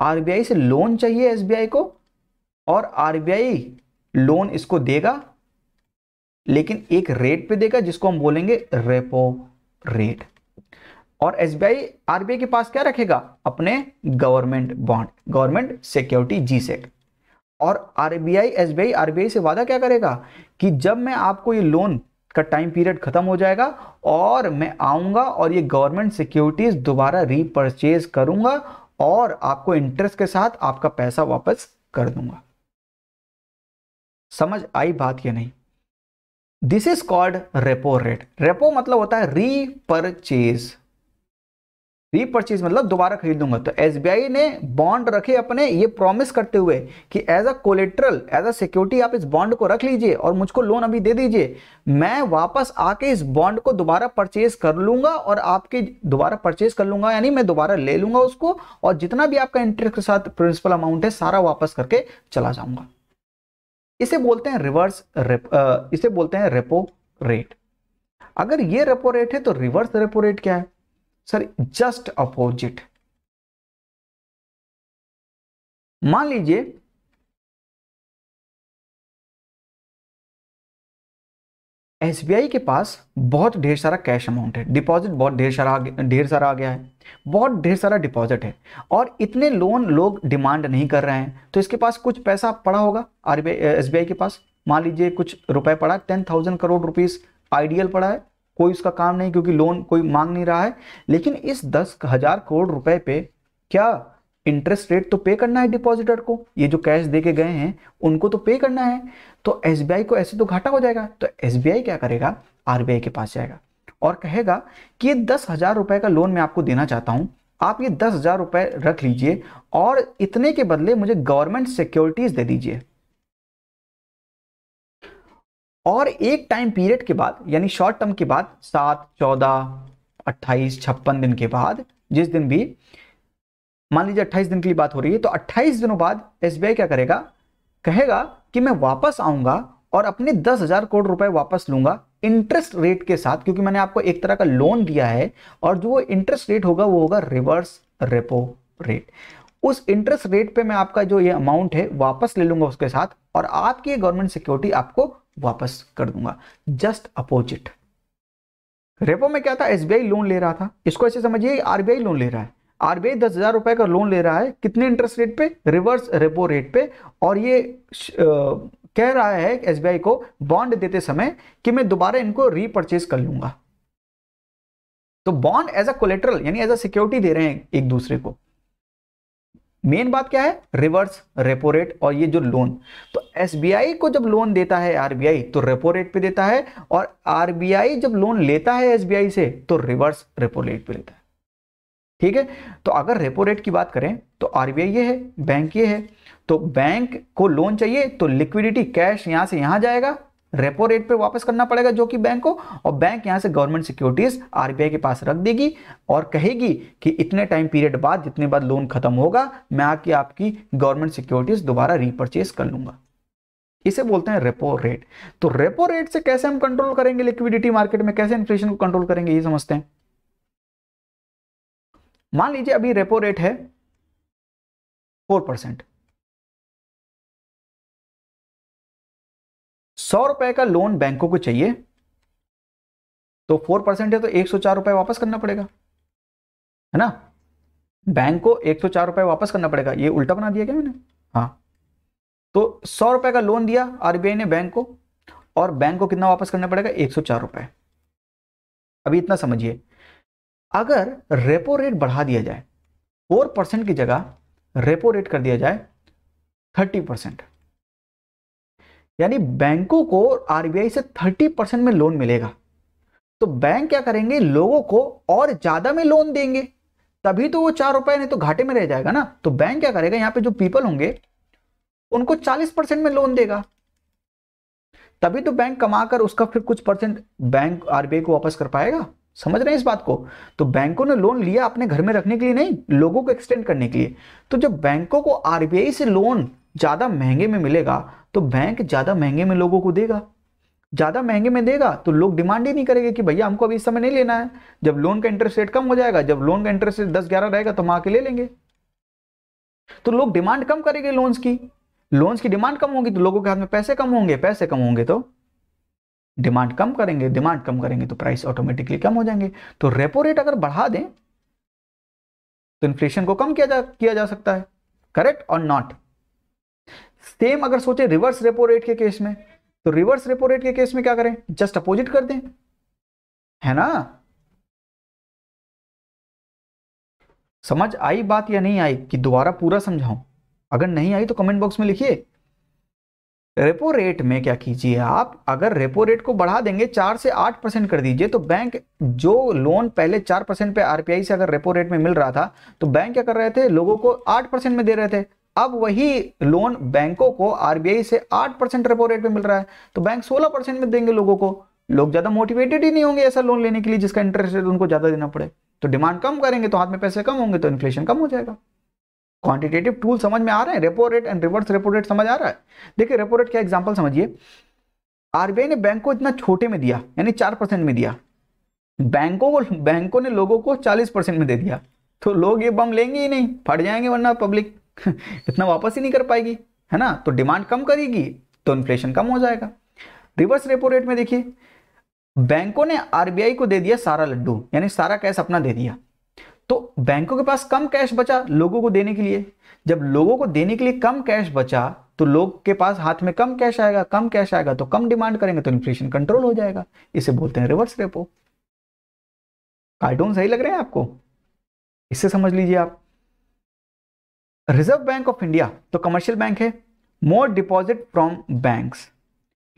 R B I से लोन चाहिए एस बी आई को और आर बी आई लोन इसको देगा लेकिन एक रेट पे देगा जिसको हम बोलेंगे रेपो रेट और S B I R B I के पास क्या रखेगा अपने government bond government security G sec और R B I S B I R B I से वादा क्या करेगा कि जब मैं आपको ये लोन का टाइम पीरियड ख़त्म हो जाएगा और मैं आऊंगा और ये गवर्नमेंट सिक्योरिटीज़ दोबारा रीपरचेज करूंगा और आपको इंटरेस्ट के साथ आपका पैसा वापस कर दूंगा समझ आई बात या नहीं this is called repo rate repo मतलब होता है रीपरचेज रीपर्चेज मतलब दोबारा खरीदूंगा तो एस ने बॉन्ड रखे अपने ये प्रॉमिस करते हुए कि as a collateral as a security आप इस बॉन्ड को रख लीजिए और मुझको लोन अभी दे दीजिए मैं वापस आके इस बॉन्ड को दोबारा परचेज कर लूंगा और आपके दोबारा परचेज कर लूंगा यानी मैं दोबारा ले लूंगा उसको और जितना भी आपका इंटरेस्ट के साथ प्रिंसिपल अमाउंट है सारा वापस करके चला जाऊंगा इसे बोलते हैं रिवर्स रेप, इसे बोलते हैं रेपो रेट अगर ये रेपो रेट है तो रिवर्स रेपो रेट क्या है सर जस्ट अपोजिट मान लीजिए एसबीआई के पास बहुत ढेर सारा कैश अमाउंट है डिपॉजिट बहुत ढेर सारा ढेर सारा आ गया है बहुत ढेर सारा डिपॉजिट है और इतने लोन लोग डिमांड नहीं कर रहे हैं तो इसके पास कुछ पैसा पड़ा होगा आरबीआई एसबीआई के पास मान लीजिए कुछ रुपए पड़ा ten thousand crore rupees ideal पड़ा है कोई उसका काम नहीं क्योंकि लोन कोई मांग नहीं रहा है लेकिन इस दस हजार करोड़ रुपए पे क्या इंटरेस्ट रेट तो पे करना है डिपॉजिटर को ये जो कैश दे के गए हैं उनको तो पे करना है तो एस को ऐसे तो घाटा हो जाएगा तो एस क्या करेगा आर के पास जाएगा और कहेगा कि ये दस हज़ार रुपए का लोन मैं आपको देना चाहता हूँ आप ये दस हज़ार रुपए रख लीजिए और इतने के बदले मुझे गवर्नमेंट सिक्योरिटीज़ दे दीजिए और एक टाइम पीरियड के बाद यानी शॉर्ट टर्म के बाद सात चौदह अट्ठाईस छप्पन दिन के बाद जिस दिन भी मान लीजिए अट्ठाईस दिन के लिए बात हो रही है तो अट्ठाईस दिनों बाद एस क्या करेगा कहेगा कि मैं वापस आऊंगा और अपने दस हजार करोड़ रुपए वापस लूंगा इंटरेस्ट रेट के साथ क्योंकि मैंने आपको एक तरह का लोन दिया है और जो इंटरेस्ट रेट होगा वो होगा रिवर्स रेपो रेट उस इंटरेस्ट रेट पे मैं आपका जो ये अमाउंट है वापस ले लूंगा उसके साथ और आपकी गवर्नमेंट सिक्योरिटी आपको वापस कर दूंगा जस्ट अपोजिट रेपो में क्या था एसबीआई लोन ले रहा था इसको ऐसे समझिए आरबीआई लोन ले रहा है आरबीआई दस हजार रुपए का लोन ले रहा है कितने इंटरेस्ट रेट पे रिवर्स रेपो रेट पे और ये आ, कह रहा है एस को बॉन्ड देते समय कि मैं दोबारा इनको रीपर्चेज कर लूंगा तो बॉन्ड एज अ कोलेट्रल यानी एज अ सिक्योरिटी दे रहे हैं एक दूसरे को मेन बात क्या है रिवर्स रेपो रेट और ये जो लोन तो एसबीआई को जब लोन देता है आरबीआई तो रेपो रेट पे देता है और आरबीआई जब लोन लेता है एसबीआई से तो रिवर्स रेपो रेट पे लेता है ठीक है तो अगर रेपो रेट की बात करें तो आरबीआई ये है बैंक ये है तो बैंक को लोन चाहिए तो लिक्विडिटी कैश यहां से यहां जाएगा रेपो रेट पे वापस करना पड़ेगा जो कि बैंक को और बैंक यहां से गवर्नमेंट सिक्योरिटीज आरबीआई के पास रख देगी और कहेगी कि इतने टाइम पीरियड बाद जितने बाद लोन खत्म होगा मैं आके आपकी गवर्नमेंट सिक्योरिटीज दोबारा रिपर्चेस कर लूंगा इसे बोलते हैं रेपो रेट तो रेपो रेट से कैसे हम कंट्रोल करेंगे लिक्विडिटी मार्केट में कैसे इन्फ्लेशन को कंट्रोल करेंगे ये समझते हैं मान लीजिए अभी रेपो रेट है फोर परसेंट सौ रुपए का लोन बैंकों को चाहिए तो फोर परसेंट है तो एक सौ चार रुपए वापस करना पड़ेगा है ना बैंक को एक सौ चार रुपए वापस करना पड़ेगा ये उल्टा बना दिया क्या मैंने हाँ तो सौ रुपए का लोन दिया आरबीआई ने बैंक को और बैंक को कितना वापस करना पड़ेगा एक सौ चार रुपए अभी इतना समझिए अगर रेपो रेट बढ़ा दिया जाए फोर परसेंट की जगह रेपो रेट कर दिया जाए थर्टी परसेंट यानी बैंकों को आरबीआई से 30 परसेंट में लोन मिलेगा तो बैंक क्या करेंगे लोगों को और ज्यादा में लोन देंगे तभी तो वो चार रुपए नहीं तो घाटे में रह जाएगा ना तो बैंक क्या करेगा यहाँ पे जो पीपल होंगे उनको 40 परसेंट में लोन देगा तभी तो बैंक कमाकर उसका फिर कुछ परसेंट बैंक आरबीआई को वापस कर पाएगा समझ रहे हैं इस बात को तो बैंकों ने लोन लिया अपने घर में रखने के लिए नहीं लोगों को एक्सटेंड करने के लिए तो जब बैंकों को आरबीआई से लोन ज्यादा महंगे में मिलेगा तो बैंक ज़्यादा महंगे में लोगों को देगा ज़्यादा महंगे में देगा तो लोग डिमांड ही नहीं करेंगे कि भैया हमको अभी इस समय नहीं लेना है जब लोन का इंटरेस्ट रेट कम हो जाएगा जब लोन का इंटरेस्ट रेट दस ग्यारह रहेगा तो हम आके ले लेंगे तो लोग डिमांड कम करेंगे लोन्स की लोन्स की डिमांड कम होगी तो लोगों के हाथ में पैसे कम होंगे पैसे कम होंगे तो डिमांड कम करेंगे डिमांड कम करेंगे तो प्राइस ऑटोमेटिकली कम हो जाएंगे तो रेपो रेट अगर बढ़ा दें तो इन्फ्लेशन को कम किया जा किया जा सकता है करेक्ट और नॉट सेम अगर सोचे रिवर्स रेपो रेट के केस में तो रिवर्स रेपो रेट के केस में क्या करें जस्ट अपोजिट कर दें है ना समझ आई बात या नहीं आई कि दोबारा पूरा समझाऊं अगर नहीं आई तो कमेंट बॉक्स में लिखिए रेपो रेट में क्या कीजिए आप अगर रेपो रेट को बढ़ा देंगे चार से आठ परसेंट कर दीजिए तो बैंक जो लोन पहले चार परसेंट पे आरपीआई से अगर रेपो रेट में मिल रहा था तो बैंक क्या कर रहे थे लोगों को आठ परसेंट में दे रहे थे अब वही लोन बैंकों को आरबीआई से 8 परसेंट रेपो रेट पे मिल रहा है तो बैंक 16 परसेंट में देंगे लोगों को लोग ज़्यादा मोटिवेटेड ही नहीं होंगे ऐसा लोन लेने के लिए जिसका इंटरेस्ट रेट उनको ज़्यादा देना पड़े तो डिमांड कम करेंगे तो हाथ में पैसे कम होंगे तो इन्फ्लेशन कम हो जाएगा क्वांटिटेटिव टूल समझ में आ रहे हैं repo rate and reverse repo rate समझ आ रहा है देखिए रेपो रेट क्या एग्जाम्पल समझिए आरबीआई ने बैंक को इतना छोटे में दिया यानी चार परसेंट में दिया बैंकों को बैंकों ने लोगों को चालीस परसेंट में दे दिया तो लोग ये बम लेंगे ही नहीं फट जाएंगे वरना पब्लिक इतना वापस ही नहीं कर पाएगी है ना तो डिमांड कम करेगी तो इन्फ्लेशन कम हो जाएगा रिवर्स रेपो रेट में देखिए बैंकों ने आरबीआई को दे दिया सारा लड्डू यानी सारा कैश अपना दे दिया तो बैंकों के पास कम कैश बचा लोगों को देने के लिए जब लोगों को देने के लिए कम कैश बचा तो लोग के पास हाथ में कम कैश आएगा कम कैश आएगा तो कम डिमांड करेंगे तो इन्फ्लेशन कंट्रोल हो जाएगा इसे बोलते हैं रिवर्स रेपो कार्टून सही लग रहे हैं आपको इससे समझ लीजिए आप रिजर्व बैंक ऑफ इंडिया तो कमर्शियल बैंक है more deposit from banks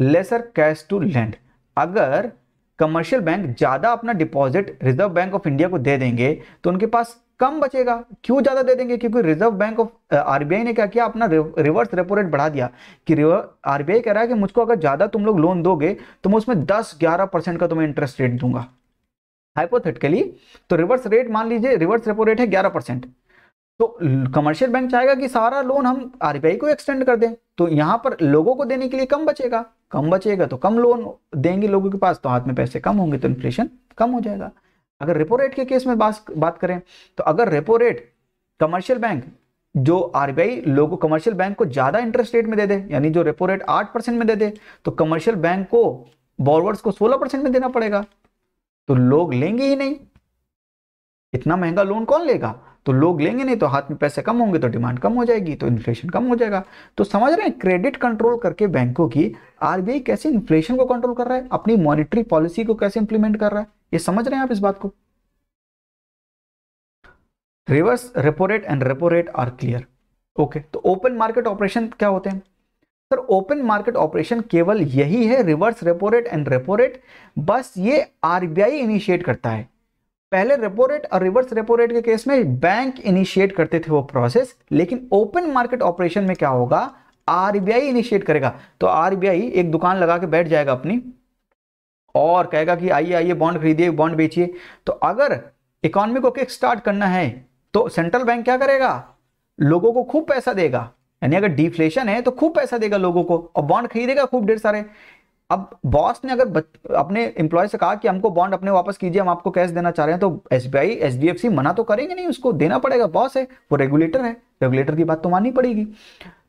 lesser cash to lend अगर कमर्शियल बैंक ज़्यादा अपना deposit Reserve Bank of India को दे देंगे तो उनके पास कम बचेगा क्यों ज़्यादा दे देंगे क्योंकि रिजर्व बैंक ऑफ आरबीआई ने क्या किया अपना रिवर्स रेपो रेट बढ़ा दिया कि आरबीआई कह रहा है कि मुझको अगर ज़्यादा तुम लोग लोन दोगे तो मैं उसमें दस ग्यारह परसेंट का तुम्हें इंटरेस्ट रेट दूंगा हाइपोथेटिकली तो रिवर्स रेट मान लीजिए रिवर्स रेपो रेट है ग्यारह परसेंट तो कमर्शियल बैंक चाहेगा कि सारा लोन हम आरबीआई को एक्सटेंड कर दें तो यहाँ पर लोगों को देने के लिए कम बचेगा कम बचेगा तो कम लोन देंगे लोगों के पास तो हाथ में पैसे कम होंगे तो इन्फ्लेशन कम हो जाएगा अगर रेपो रेट के केस में बात करें तो अगर रेपो रेट कमर्शियल बैंक जो आरबीआई लोगों कमर्शियल बैंक को ज्यादा इंटरेस्ट रेट में दे दे यानी जो रेपो रेट आठ में दे दे तो कमर्शियल बैंक को बॉर्वर्स को सोलह परसेंट में देना पड़ेगा तो लोग लेंगे ही नहीं इतना महंगा लोन कौन लेगा तो लोग लेंगे नहीं तो हाथ में पैसे कम होंगे तो डिमांड कम हो जाएगी तो इन्फ्लेशन कम हो जाएगा तो समझ रहे हैं क्रेडिट कंट्रोल करके बैंकों की आरबीआई कैसे इन्फ्लेशन को कंट्रोल कर रहा है अपनी मॉनिटरी पॉलिसी को कैसे इंप्लीमेंट कर रहा है ये समझ रहे हैं आप इस बात को reverse repo rate and repo rate are clear okay तो ओपन मार्केट ऑपरेशन क्या होते हैं सर ओपन मार्केट ऑपरेशन केवल यही है reverse repo rate and repo rate बस ये आरबीआई इनिशिएट करता है पहले रेपो रेट और रिवर्स रेपो रेट के केस में बैंक इनिशिएट करते थे वो प्रोसेस लेकिन ओपन मार्केट ऑपरेशन में क्या होगा आरबीआई इनिशिएट करेगा तो आरबीआई एक दुकान लगा के बैठ जाएगा अपनी और कहेगा कि आइए आइए बॉन्ड खरीदिए बॉन्ड बेचिए तो अगर इकोनॉमी को किक स्टार्ट करना है तो सेंट्रल बैंक क्या करेगा लोगों को खूब पैसा देगा यानी अगर डिफ्लेशन है तो खूब पैसा देगा लोगों को और बॉन्ड खरीदेगा खूब ढेर सारे अब बॉस ने अगर अपने एम्प्लॉय से कहा कि हमको बॉन्ड अपने वापस कीजिए हम आपको कैश देना चाह रहे हैं तो एस बी एचडीएफसी मना तो करेंगे नहीं उसको देना पड़ेगा बॉस है वो रेगुलेटर है रेगुलेटर की बात तो माननी पड़ेगी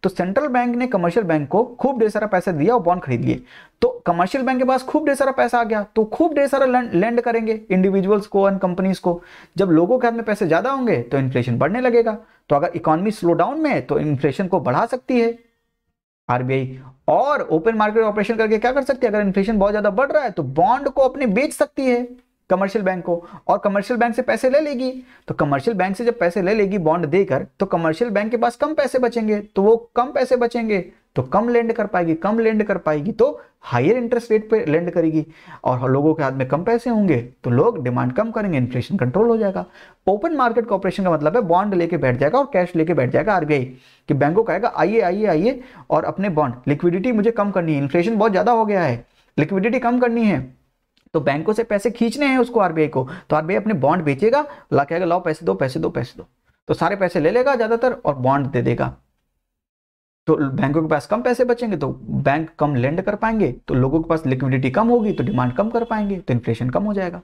तो सेंट्रल बैंक ने कमर्शियल बैंक को खूब ढेर सारा पैसा दिया और बॉन्ड खरीद लिए तो कमर्शियल बैंक के पास खूब ढेर सारा पैसा आ गया तो खूब ढेर सारा लैंड करेंगे इंडिविजुअल्स को एंड कंपनीज को जब लोगों के हाथ में पैसे ज्यादा होंगे तो इन्फ्लेशन बढ़ने लगेगा तो अगर इकोनॉमी स्लो डाउन में है तो इन्फ्लेशन को बढ़ा सकती है आरबीआई और ओपन मार्केट ऑपरेशन करके क्या कर सकती है अगर इन्फ्लेशन बहुत ज्यादा बढ़ रहा है तो बॉन्ड को अपने बेच सकती है कमर्शियल बैंक को और कमर्शियल बैंक से पैसे ले लेगी तो कमर्शियल बैंक से जब पैसे ले लेगी बॉन्ड देकर तो कमर्शियल बैंक के पास कम पैसे बचेंगे तो वो कम पैसे बचेंगे तो कम लेंड कर पाएगी कम लेंड कर पाएगी तो हायर इंटरेस्ट रेट पे लेंड करेगी और लोगों के हाथ में कम पैसे होंगे तो लोग डिमांड कम करेंगे इन्फ्लेशन कंट्रोल हो जाएगा ओपन मार्केट कॉपरेशन का मतलब है बॉन्ड लेके बैठ जाएगा और कैश लेके बैठ जाएगा आरबीआई कि बैंकों कहेगा आइए आइए आइए और अपने बॉन्ड लिक्विडिटी मुझे कम करनी है इन्फ्लेशन बहुत ज़्यादा हो गया है लिक्विडिटी कम करनी है तो बैंकों से पैसे खींचने हैं उसको आरबीआई को तो आरबीआई अपने बॉन्ड बेचेगा ला कहेगा लाओ पैसे दो पैसे दो पैसे दो तो सारे पैसे ले लेगा ज़्यादातर और बॉन्ड दे देगा तो बैंकों के पास कम पैसे बचेंगे तो बैंक कम लेंड कर पाएंगे तो लोगों के पास लिक्विडिटी कम होगी तो डिमांड कम कर पाएंगे तो इन्फ्लेशन कम हो जाएगा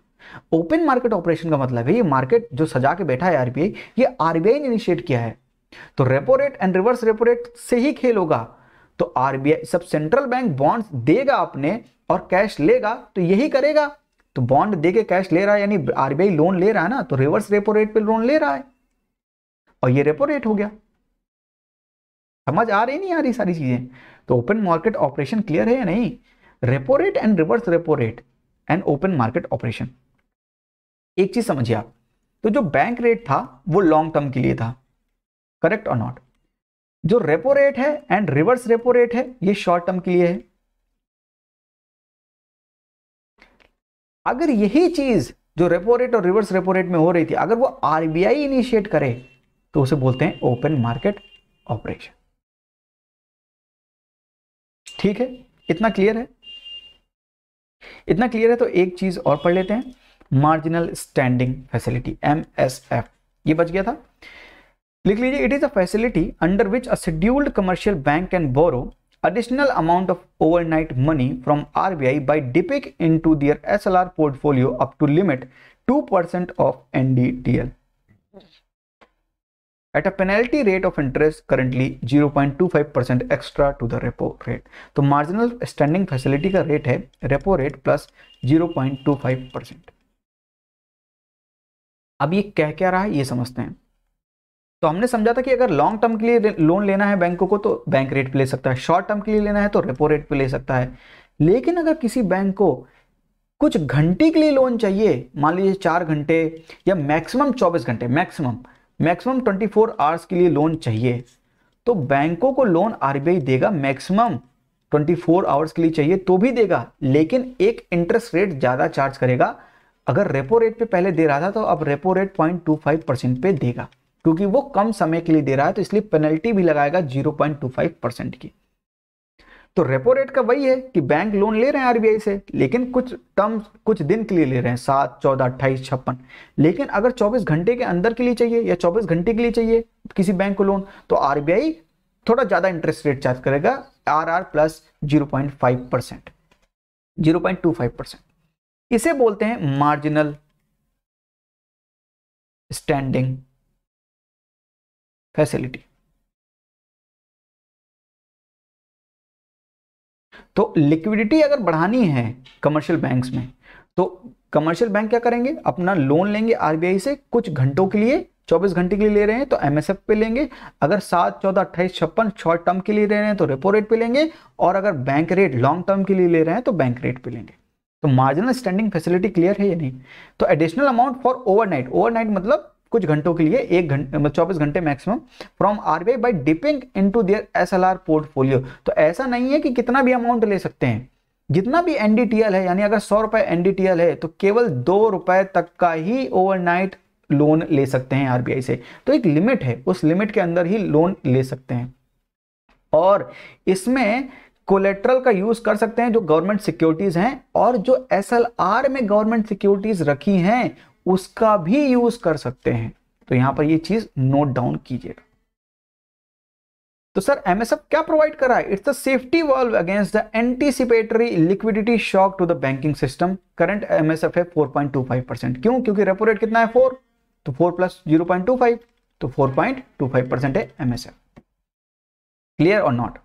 ओपन मार्केट ऑपरेशन का मतलब है ये मार्केट जो सजा के बैठा है आरबीआई ये आरबीआई ने इनिशिएट किया है तो repo rate and reverse repo rate से ही खेल होगा तो आरबीआई सब सेंट्रल बैंक बॉन्ड्स देगा अपने और कैश लेगा तो यही करेगा तो बॉन्ड दे के कैश ले रहा है यानी आरबीआई लोन ले रहा है ना तो रिवर्स रेपो रेट पे लोन ले रहा है और ये रेपो रेट हो गया समझ आ रही नहीं आ रही सारी चीजें तो ओपन मार्केट ऑपरेशन क्लियर है या नहीं repo rate and reverse repo rate and open market operation एक चीज समझिए आप तो जो बैंक रेट था वो लॉन्ग टर्म के लिए था करेक्ट और नॉट जो रेपो रेट है एंड रिवर्स रेपो रेट है ये शॉर्ट टर्म के लिए है अगर यही चीज जो रेपो रेट और रिवर्स रेपो रेट में हो रही थी अगर वो आरबीआई इनिशिएट करे तो उसे बोलते हैं ओपन मार्केट ऑपरेशन ठीक है इतना क्लियर है इतना क्लियर है तो एक चीज और पढ़ लेते हैं मार्जिनल स्टैंडिंग फैसिलिटी एम ये बच गया था लिख लीजिए it is a facility under which a scheduled commercial bank can borrow additional amount of overnight money from RBI by dipping into their SLR portfolio up to limit 2% of NDTL at a penalty rate of interest currently 0.25% extra to the repo rate. तो marginal standing facility का rate है repo rate plus 0.25%. अब ये क्या क्या रहा है ये समझते हैं तो हमने समझा था कि अगर लॉन्ग टर्म के लिए लोन लेना है बैंकों को तो बैंक रेट पे ले सकता है शॉर्ट टर्म के लिए लेना है तो रेपो रेट पे ले सकता है लेकिन अगर किसी बैंक को कुछ घंटे के लिए लोन चाहिए मान लीजिए चार घंटे या मैक्सिमम चौबीस घंटे maximum maximum twenty four hours के लिए लोन चाहिए तो बैंकों को लोन आर देगा मैक्सिमम 24 आवर्स के लिए चाहिए तो भी देगा लेकिन एक इंटरेस्ट रेट ज़्यादा चार्ज करेगा अगर रेपो रेट पे पहले दे रहा था तो अब रेपो रेट 0.25 परसेंट पे देगा क्योंकि वो कम समय के लिए दे रहा है तो इसलिए पेनल्टी भी लगाएगा 0.25 परसेंट की तो रेपो रेट का वही है कि बैंक लोन ले रहे हैं आरबीआई से लेकिन कुछ टर्म्स कुछ दिन के लिए ले रहे हैं सात चौदह अट्ठाईस छप्पन लेकिन अगर 24 घंटे के अंदर के लिए चाहिए या 24 घंटे के लिए चाहिए किसी बैंक को लोन तो आरबीआई थोड़ा ज़्यादा इंटरेस्ट रेट चार्ज करेगा R R plus zero point five percent zero point two five percent इसे बोलते हैं मार्जिनल स्टैंडिंग फैसिलिटी तो लिक्विडिटी अगर बढ़ानी है कमर्शियल बैंक्स में तो कमर्शियल बैंक क्या करेंगे अपना लोन लेंगे आरबीआई से कुछ घंटों के लिए 24 घंटे के लिए ले रहे हैं तो एमएसएफ पे लेंगे अगर सात चौदह अट्ठाईस छप्पन शॉर्ट टर्म के लिए ले रहे हैं तो रेपो रेट पे लेंगे और अगर बैंक रेट लॉन्ग टर्म के लिए ले रहे हैं तो बैंक रेट पे लेंगे तो मार्जिनल स्टैंडिंग फैसिलिटी क्लियर है या नहीं तो additional amount for overnight overnight मतलब कुछ घंटों के लिए एक घंटे मतलब चौबीस घंटे maximum from RBI by dipping into their SLR portfolio तो ऐसा नहीं है कि कितना भी अमाउंट ले सकते हैं जितना भी एनडीटीएल है यानी अगर सौ रुपए एनडीटीएल है तो केवल दो रुपए तक का ही ओवरनाइट लोन ले सकते हैं आरबीआई से तो एक लिमिट है उस लिमिट के अंदर ही लोन ले सकते हैं और इसमें कोलेट्रल का यूज कर सकते हैं जो गवर्नमेंट सिक्योरिटीज हैं और जो एसएलआर में गवर्नमेंट सिक्योरिटीज रखी हैं उसका भी यूज कर सकते हैं तो यहां पर यह चीज नोट डाउन कीजिएगा तो सर एमएसएफ क्या प्रोवाइड कर रहा है it's the safety valve against the anticipatory liquidity shock to the banking system current MSF है 4.25 परसेंट क्यों क्योंकि रेपो रेट कितना है 4 तो 4 प्लस 0.25 तो 4.25 परसेंट है एमएसएफ क्लियर और नॉट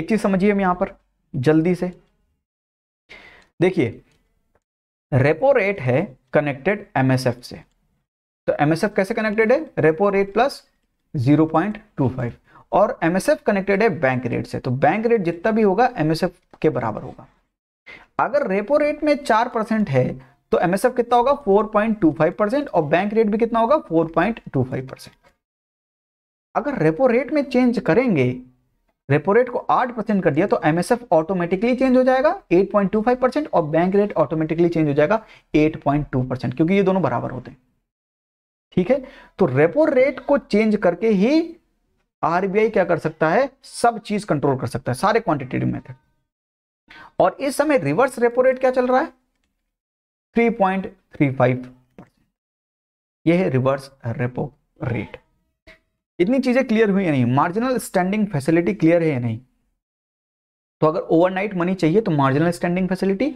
एक चीज समझिए हम यहां पर जल्दी से देखिए रेपो रेट है कनेक्टेड एमएसएफ से तो एमएसएफ कैसे कनेक्टेड है रेपो रेट प्लस 0.25 और एमएसएफ कनेक्टेड है बैंक रेट से तो बैंक रेट जितना भी होगा एमएसएफ के बराबर होगा अगर रेपो रेट में चार परसेंट है तो एमएसएफ कितना होगा 4.25 परसेंट और बैंक रेट भी कितना होगा 4.25 परसेंट अगर रेपो रेट में चेंज करेंगे रेपो रेट को 8 परसेंट कर दिया तो एमएसएफ ऑटोमेटिकली चेंज हो जाएगा 8.25 परसेंट और बैंक रेट ऑटोमेटिकली चेंज हो जाएगा 8.2 परसेंट क्योंकि ये दोनों बराबर होते हैं ठीक है तो रेपो रेट को चेंज करके ही आरबीआई क्या कर सकता है सब चीज कंट्रोल कर सकता है सारे क्वांटिटेटिव मेथड और इस समय रिवर्स रेपो रेट क्या चल रहा है three three point five percent यह है रिवर्स रेपो रेट इतनी चीज़ें क्लियर हुई या नहीं मार्जिनल स्टैंडिंग फैसिलिटी क्लियर है या नहीं तो अगर ओवरनाइट मनी चाहिए तो मार्जिनल स्टैंडिंग फैसिलिटी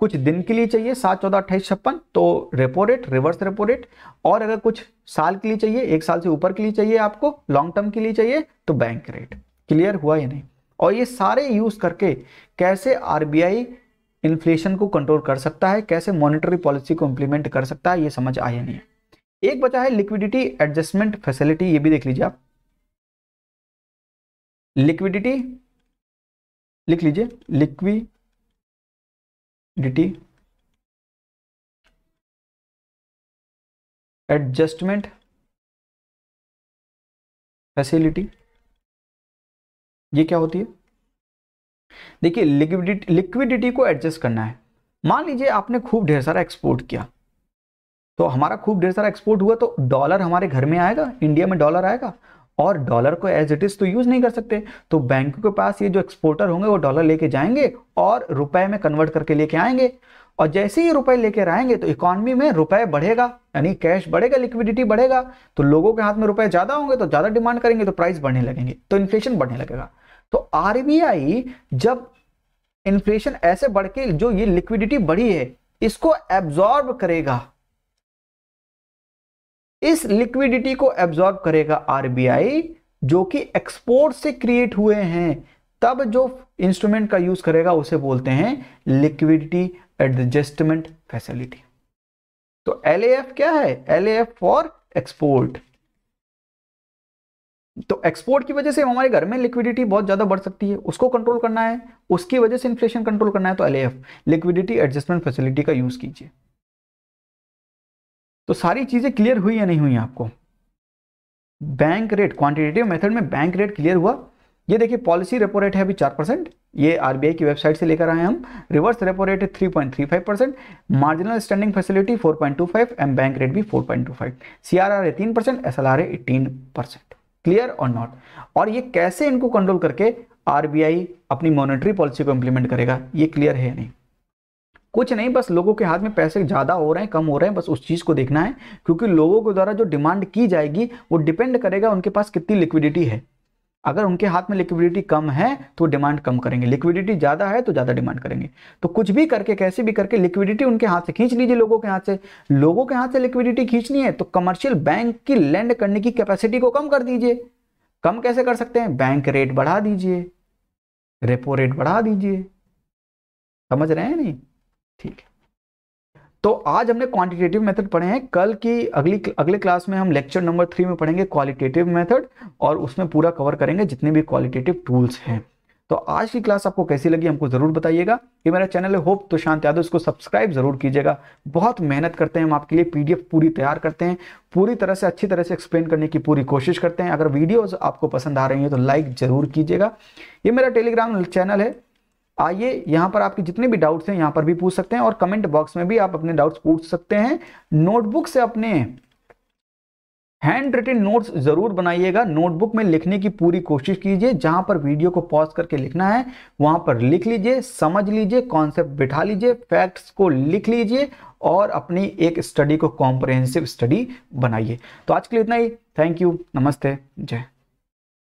कुछ दिन के लिए चाहिए सात चौदह अट्ठाईस छप्पन तो repo rate reverse repo rate और अगर कुछ साल के लिए चाहिए एक साल से ऊपर के लिए चाहिए आपको लॉन्ग टर्म के लिए चाहिए तो बैंक रेट क्लियर हुआ या नहीं और ये सारे यूज करके कैसे आरबीआई इन्फ्लेशन को कंट्रोल कर सकता है कैसे मॉनिटरी पॉलिसी को इम्प्लीमेंट कर सकता है ये समझ आया नहीं है एक बचा है लिक्विडिटी एडजस्टमेंट फैसिलिटी ये भी देख लीजिए आप लिक्विडिटी लिख लीजिए लिक्विडिटी एडजस्टमेंट फैसिलिटी ये क्या होती है देखिए लिक्विडिटी लिक्विडिटी को एडजस्ट करना है मान लीजिए आपने खूब ढेर सारा एक्सपोर्ट किया तो हमारा खूब ढेर सारा एक्सपोर्ट हुआ तो डॉलर हमारे घर में आएगा इंडिया में डॉलर आएगा और डॉलर को एज इट इज़ तो यूज़ नहीं कर सकते तो बैंकों के पास ये जो एक्सपोर्टर होंगे वो डॉलर लेके जाएंगे और रुपए में कन्वर्ट करके लेके आएंगे और जैसे ही रुपए लेकर आएंगे तो इकोनॉमी में रुपए बढ़ेगा यानी कैश बढ़ेगा लिक्विडिटी बढ़ेगा तो लोगों के हाथ में रुपए ज़्यादा होंगे तो ज़्यादा डिमांड करेंगे तो प्राइस बढ़ने लगेंगे तो इन्फ्लेशन बढ़ने लगेगा तो आरबीआई जब इन्फ्लेशन ऐसे बढ़ के जो ये लिक्विडिटी बढ़ी है इसको एब्जॉर्ब करेगा इस लिक्विडिटी को एब्जॉर्ब करेगा आरबीआई जो कि एक्सपोर्ट से क्रिएट हुए हैं तब जो इंस्ट्रूमेंट का यूज करेगा उसे बोलते हैं लिक्विडिटी एडजस्टमेंट फैसिलिटी तो एल क्या है एल फॉर एक्सपोर्ट तो एक्सपोर्ट की वजह से हमारे घर में लिक्विडिटी बहुत ज़्यादा बढ़ सकती है उसको कंट्रोल करना है उसकी वजह से इन्फ्लेशन कंट्रोल करना है तो एल लिक्विडिटी एडजस्टमेंट फैसिलिटी का यूज़ कीजिए तो सारी चीज़ें क्लियर हुई या नहीं हुई आपको बैंक रेट क्वांटिटेटिव मेथड में बैंक रेट क्लियर हुआ ये देखिए पॉलिसी रेपो रेट है अभी चार परसेंट ये आरबीआई की वेबसाइट से लेकर आए हम रिवर्स रेपो रेट है three point three five percent marginal standing facility four point two five M bank rate भी four point two five C R R है तीन परसेंट एस एल आर है एटीन परसेंट क्लियर और not और ये कैसे इनको कंट्रोल करके आरबीआई अपनी मॉनिटरी पॉलिसी को इंप्लीमेंट करेगा ये क्लियर है या नहीं कुछ नहीं बस लोगों के हाथ में पैसे ज़्यादा हो रहे हैं कम हो रहे हैं बस उस चीज़ को देखना है क्योंकि लोगों के द्वारा जो डिमांड की जाएगी वो डिपेंड करेगा उनके पास कितनी लिक्विडिटी है अगर उनके हाथ में लिक्विडिटी कम है तो डिमांड कम करेंगे लिक्विडिटी ज़्यादा है तो ज़्यादा डिमांड करेंगे तो कुछ भी करके कैसे भी करके लिक्विडिटी उनके हाथ से खींच लीजिए लोगों के हाथ से लोगों के हाथ से लिक्विडिटी खींचनी है तो कमर्शियल बैंक की लैंड करने की कैपेसिटी को कम कर दीजिए कम कैसे कर सकते हैं बैंक रेट बढ़ा दीजिए रेपो रेट बढ़ा दीजिए समझ रहे हैं नहीं ठीक तो आज हमने क्वांटिटेटिव मेथड पढ़े हैं कल की अगली अगले क्लास में हम लेक्चर नंबर थ्री में पढ़ेंगे क्वालिटेटिव मेथड और उसमें पूरा कवर करेंगे जितने भी क्वालिटेटिव टूल्स हैं तो आज की क्लास आपको कैसी लगी हमको ज़रूर बताइएगा ये मेरा चैनल है होप तो शांत यादव इसको सब्सक्राइब ज़रूर कीजिएगा बहुत मेहनत करते हैं हम आपके लिए पीडीएफ पूरी तैयार करते हैं पूरी तरह से अच्छी तरह से एक्सप्लेन करने की पूरी कोशिश करते हैं अगर वीडियोज़ आपको पसंद आ रही हैं तो लाइक ज़रूर कीजिएगा ये मेरा टेलीग्राम चैनल है आइए यहां पर आपके जितने भी डाउट्स हैं यहां पर भी पूछ सकते हैं और कमेंट बॉक्स में भी आप अपने डाउट्स पूछ सकते हैं नोटबुक से अपने हैंड रिटेन नोट्स जरूर बनाइएगा नोटबुक में लिखने की पूरी कोशिश कीजिए जहां पर वीडियो को पॉज करके लिखना है वहां पर लिख लीजिए समझ लीजिए कॉन्सेप्ट बिठा लीजिए फैक्ट्स को लिख लीजिए और अपनी एक स्टडी को कॉम्प्रहेंसिव स्टडी बनाइए तो आज के लिए इतना ही थैंक यू नमस्ते जय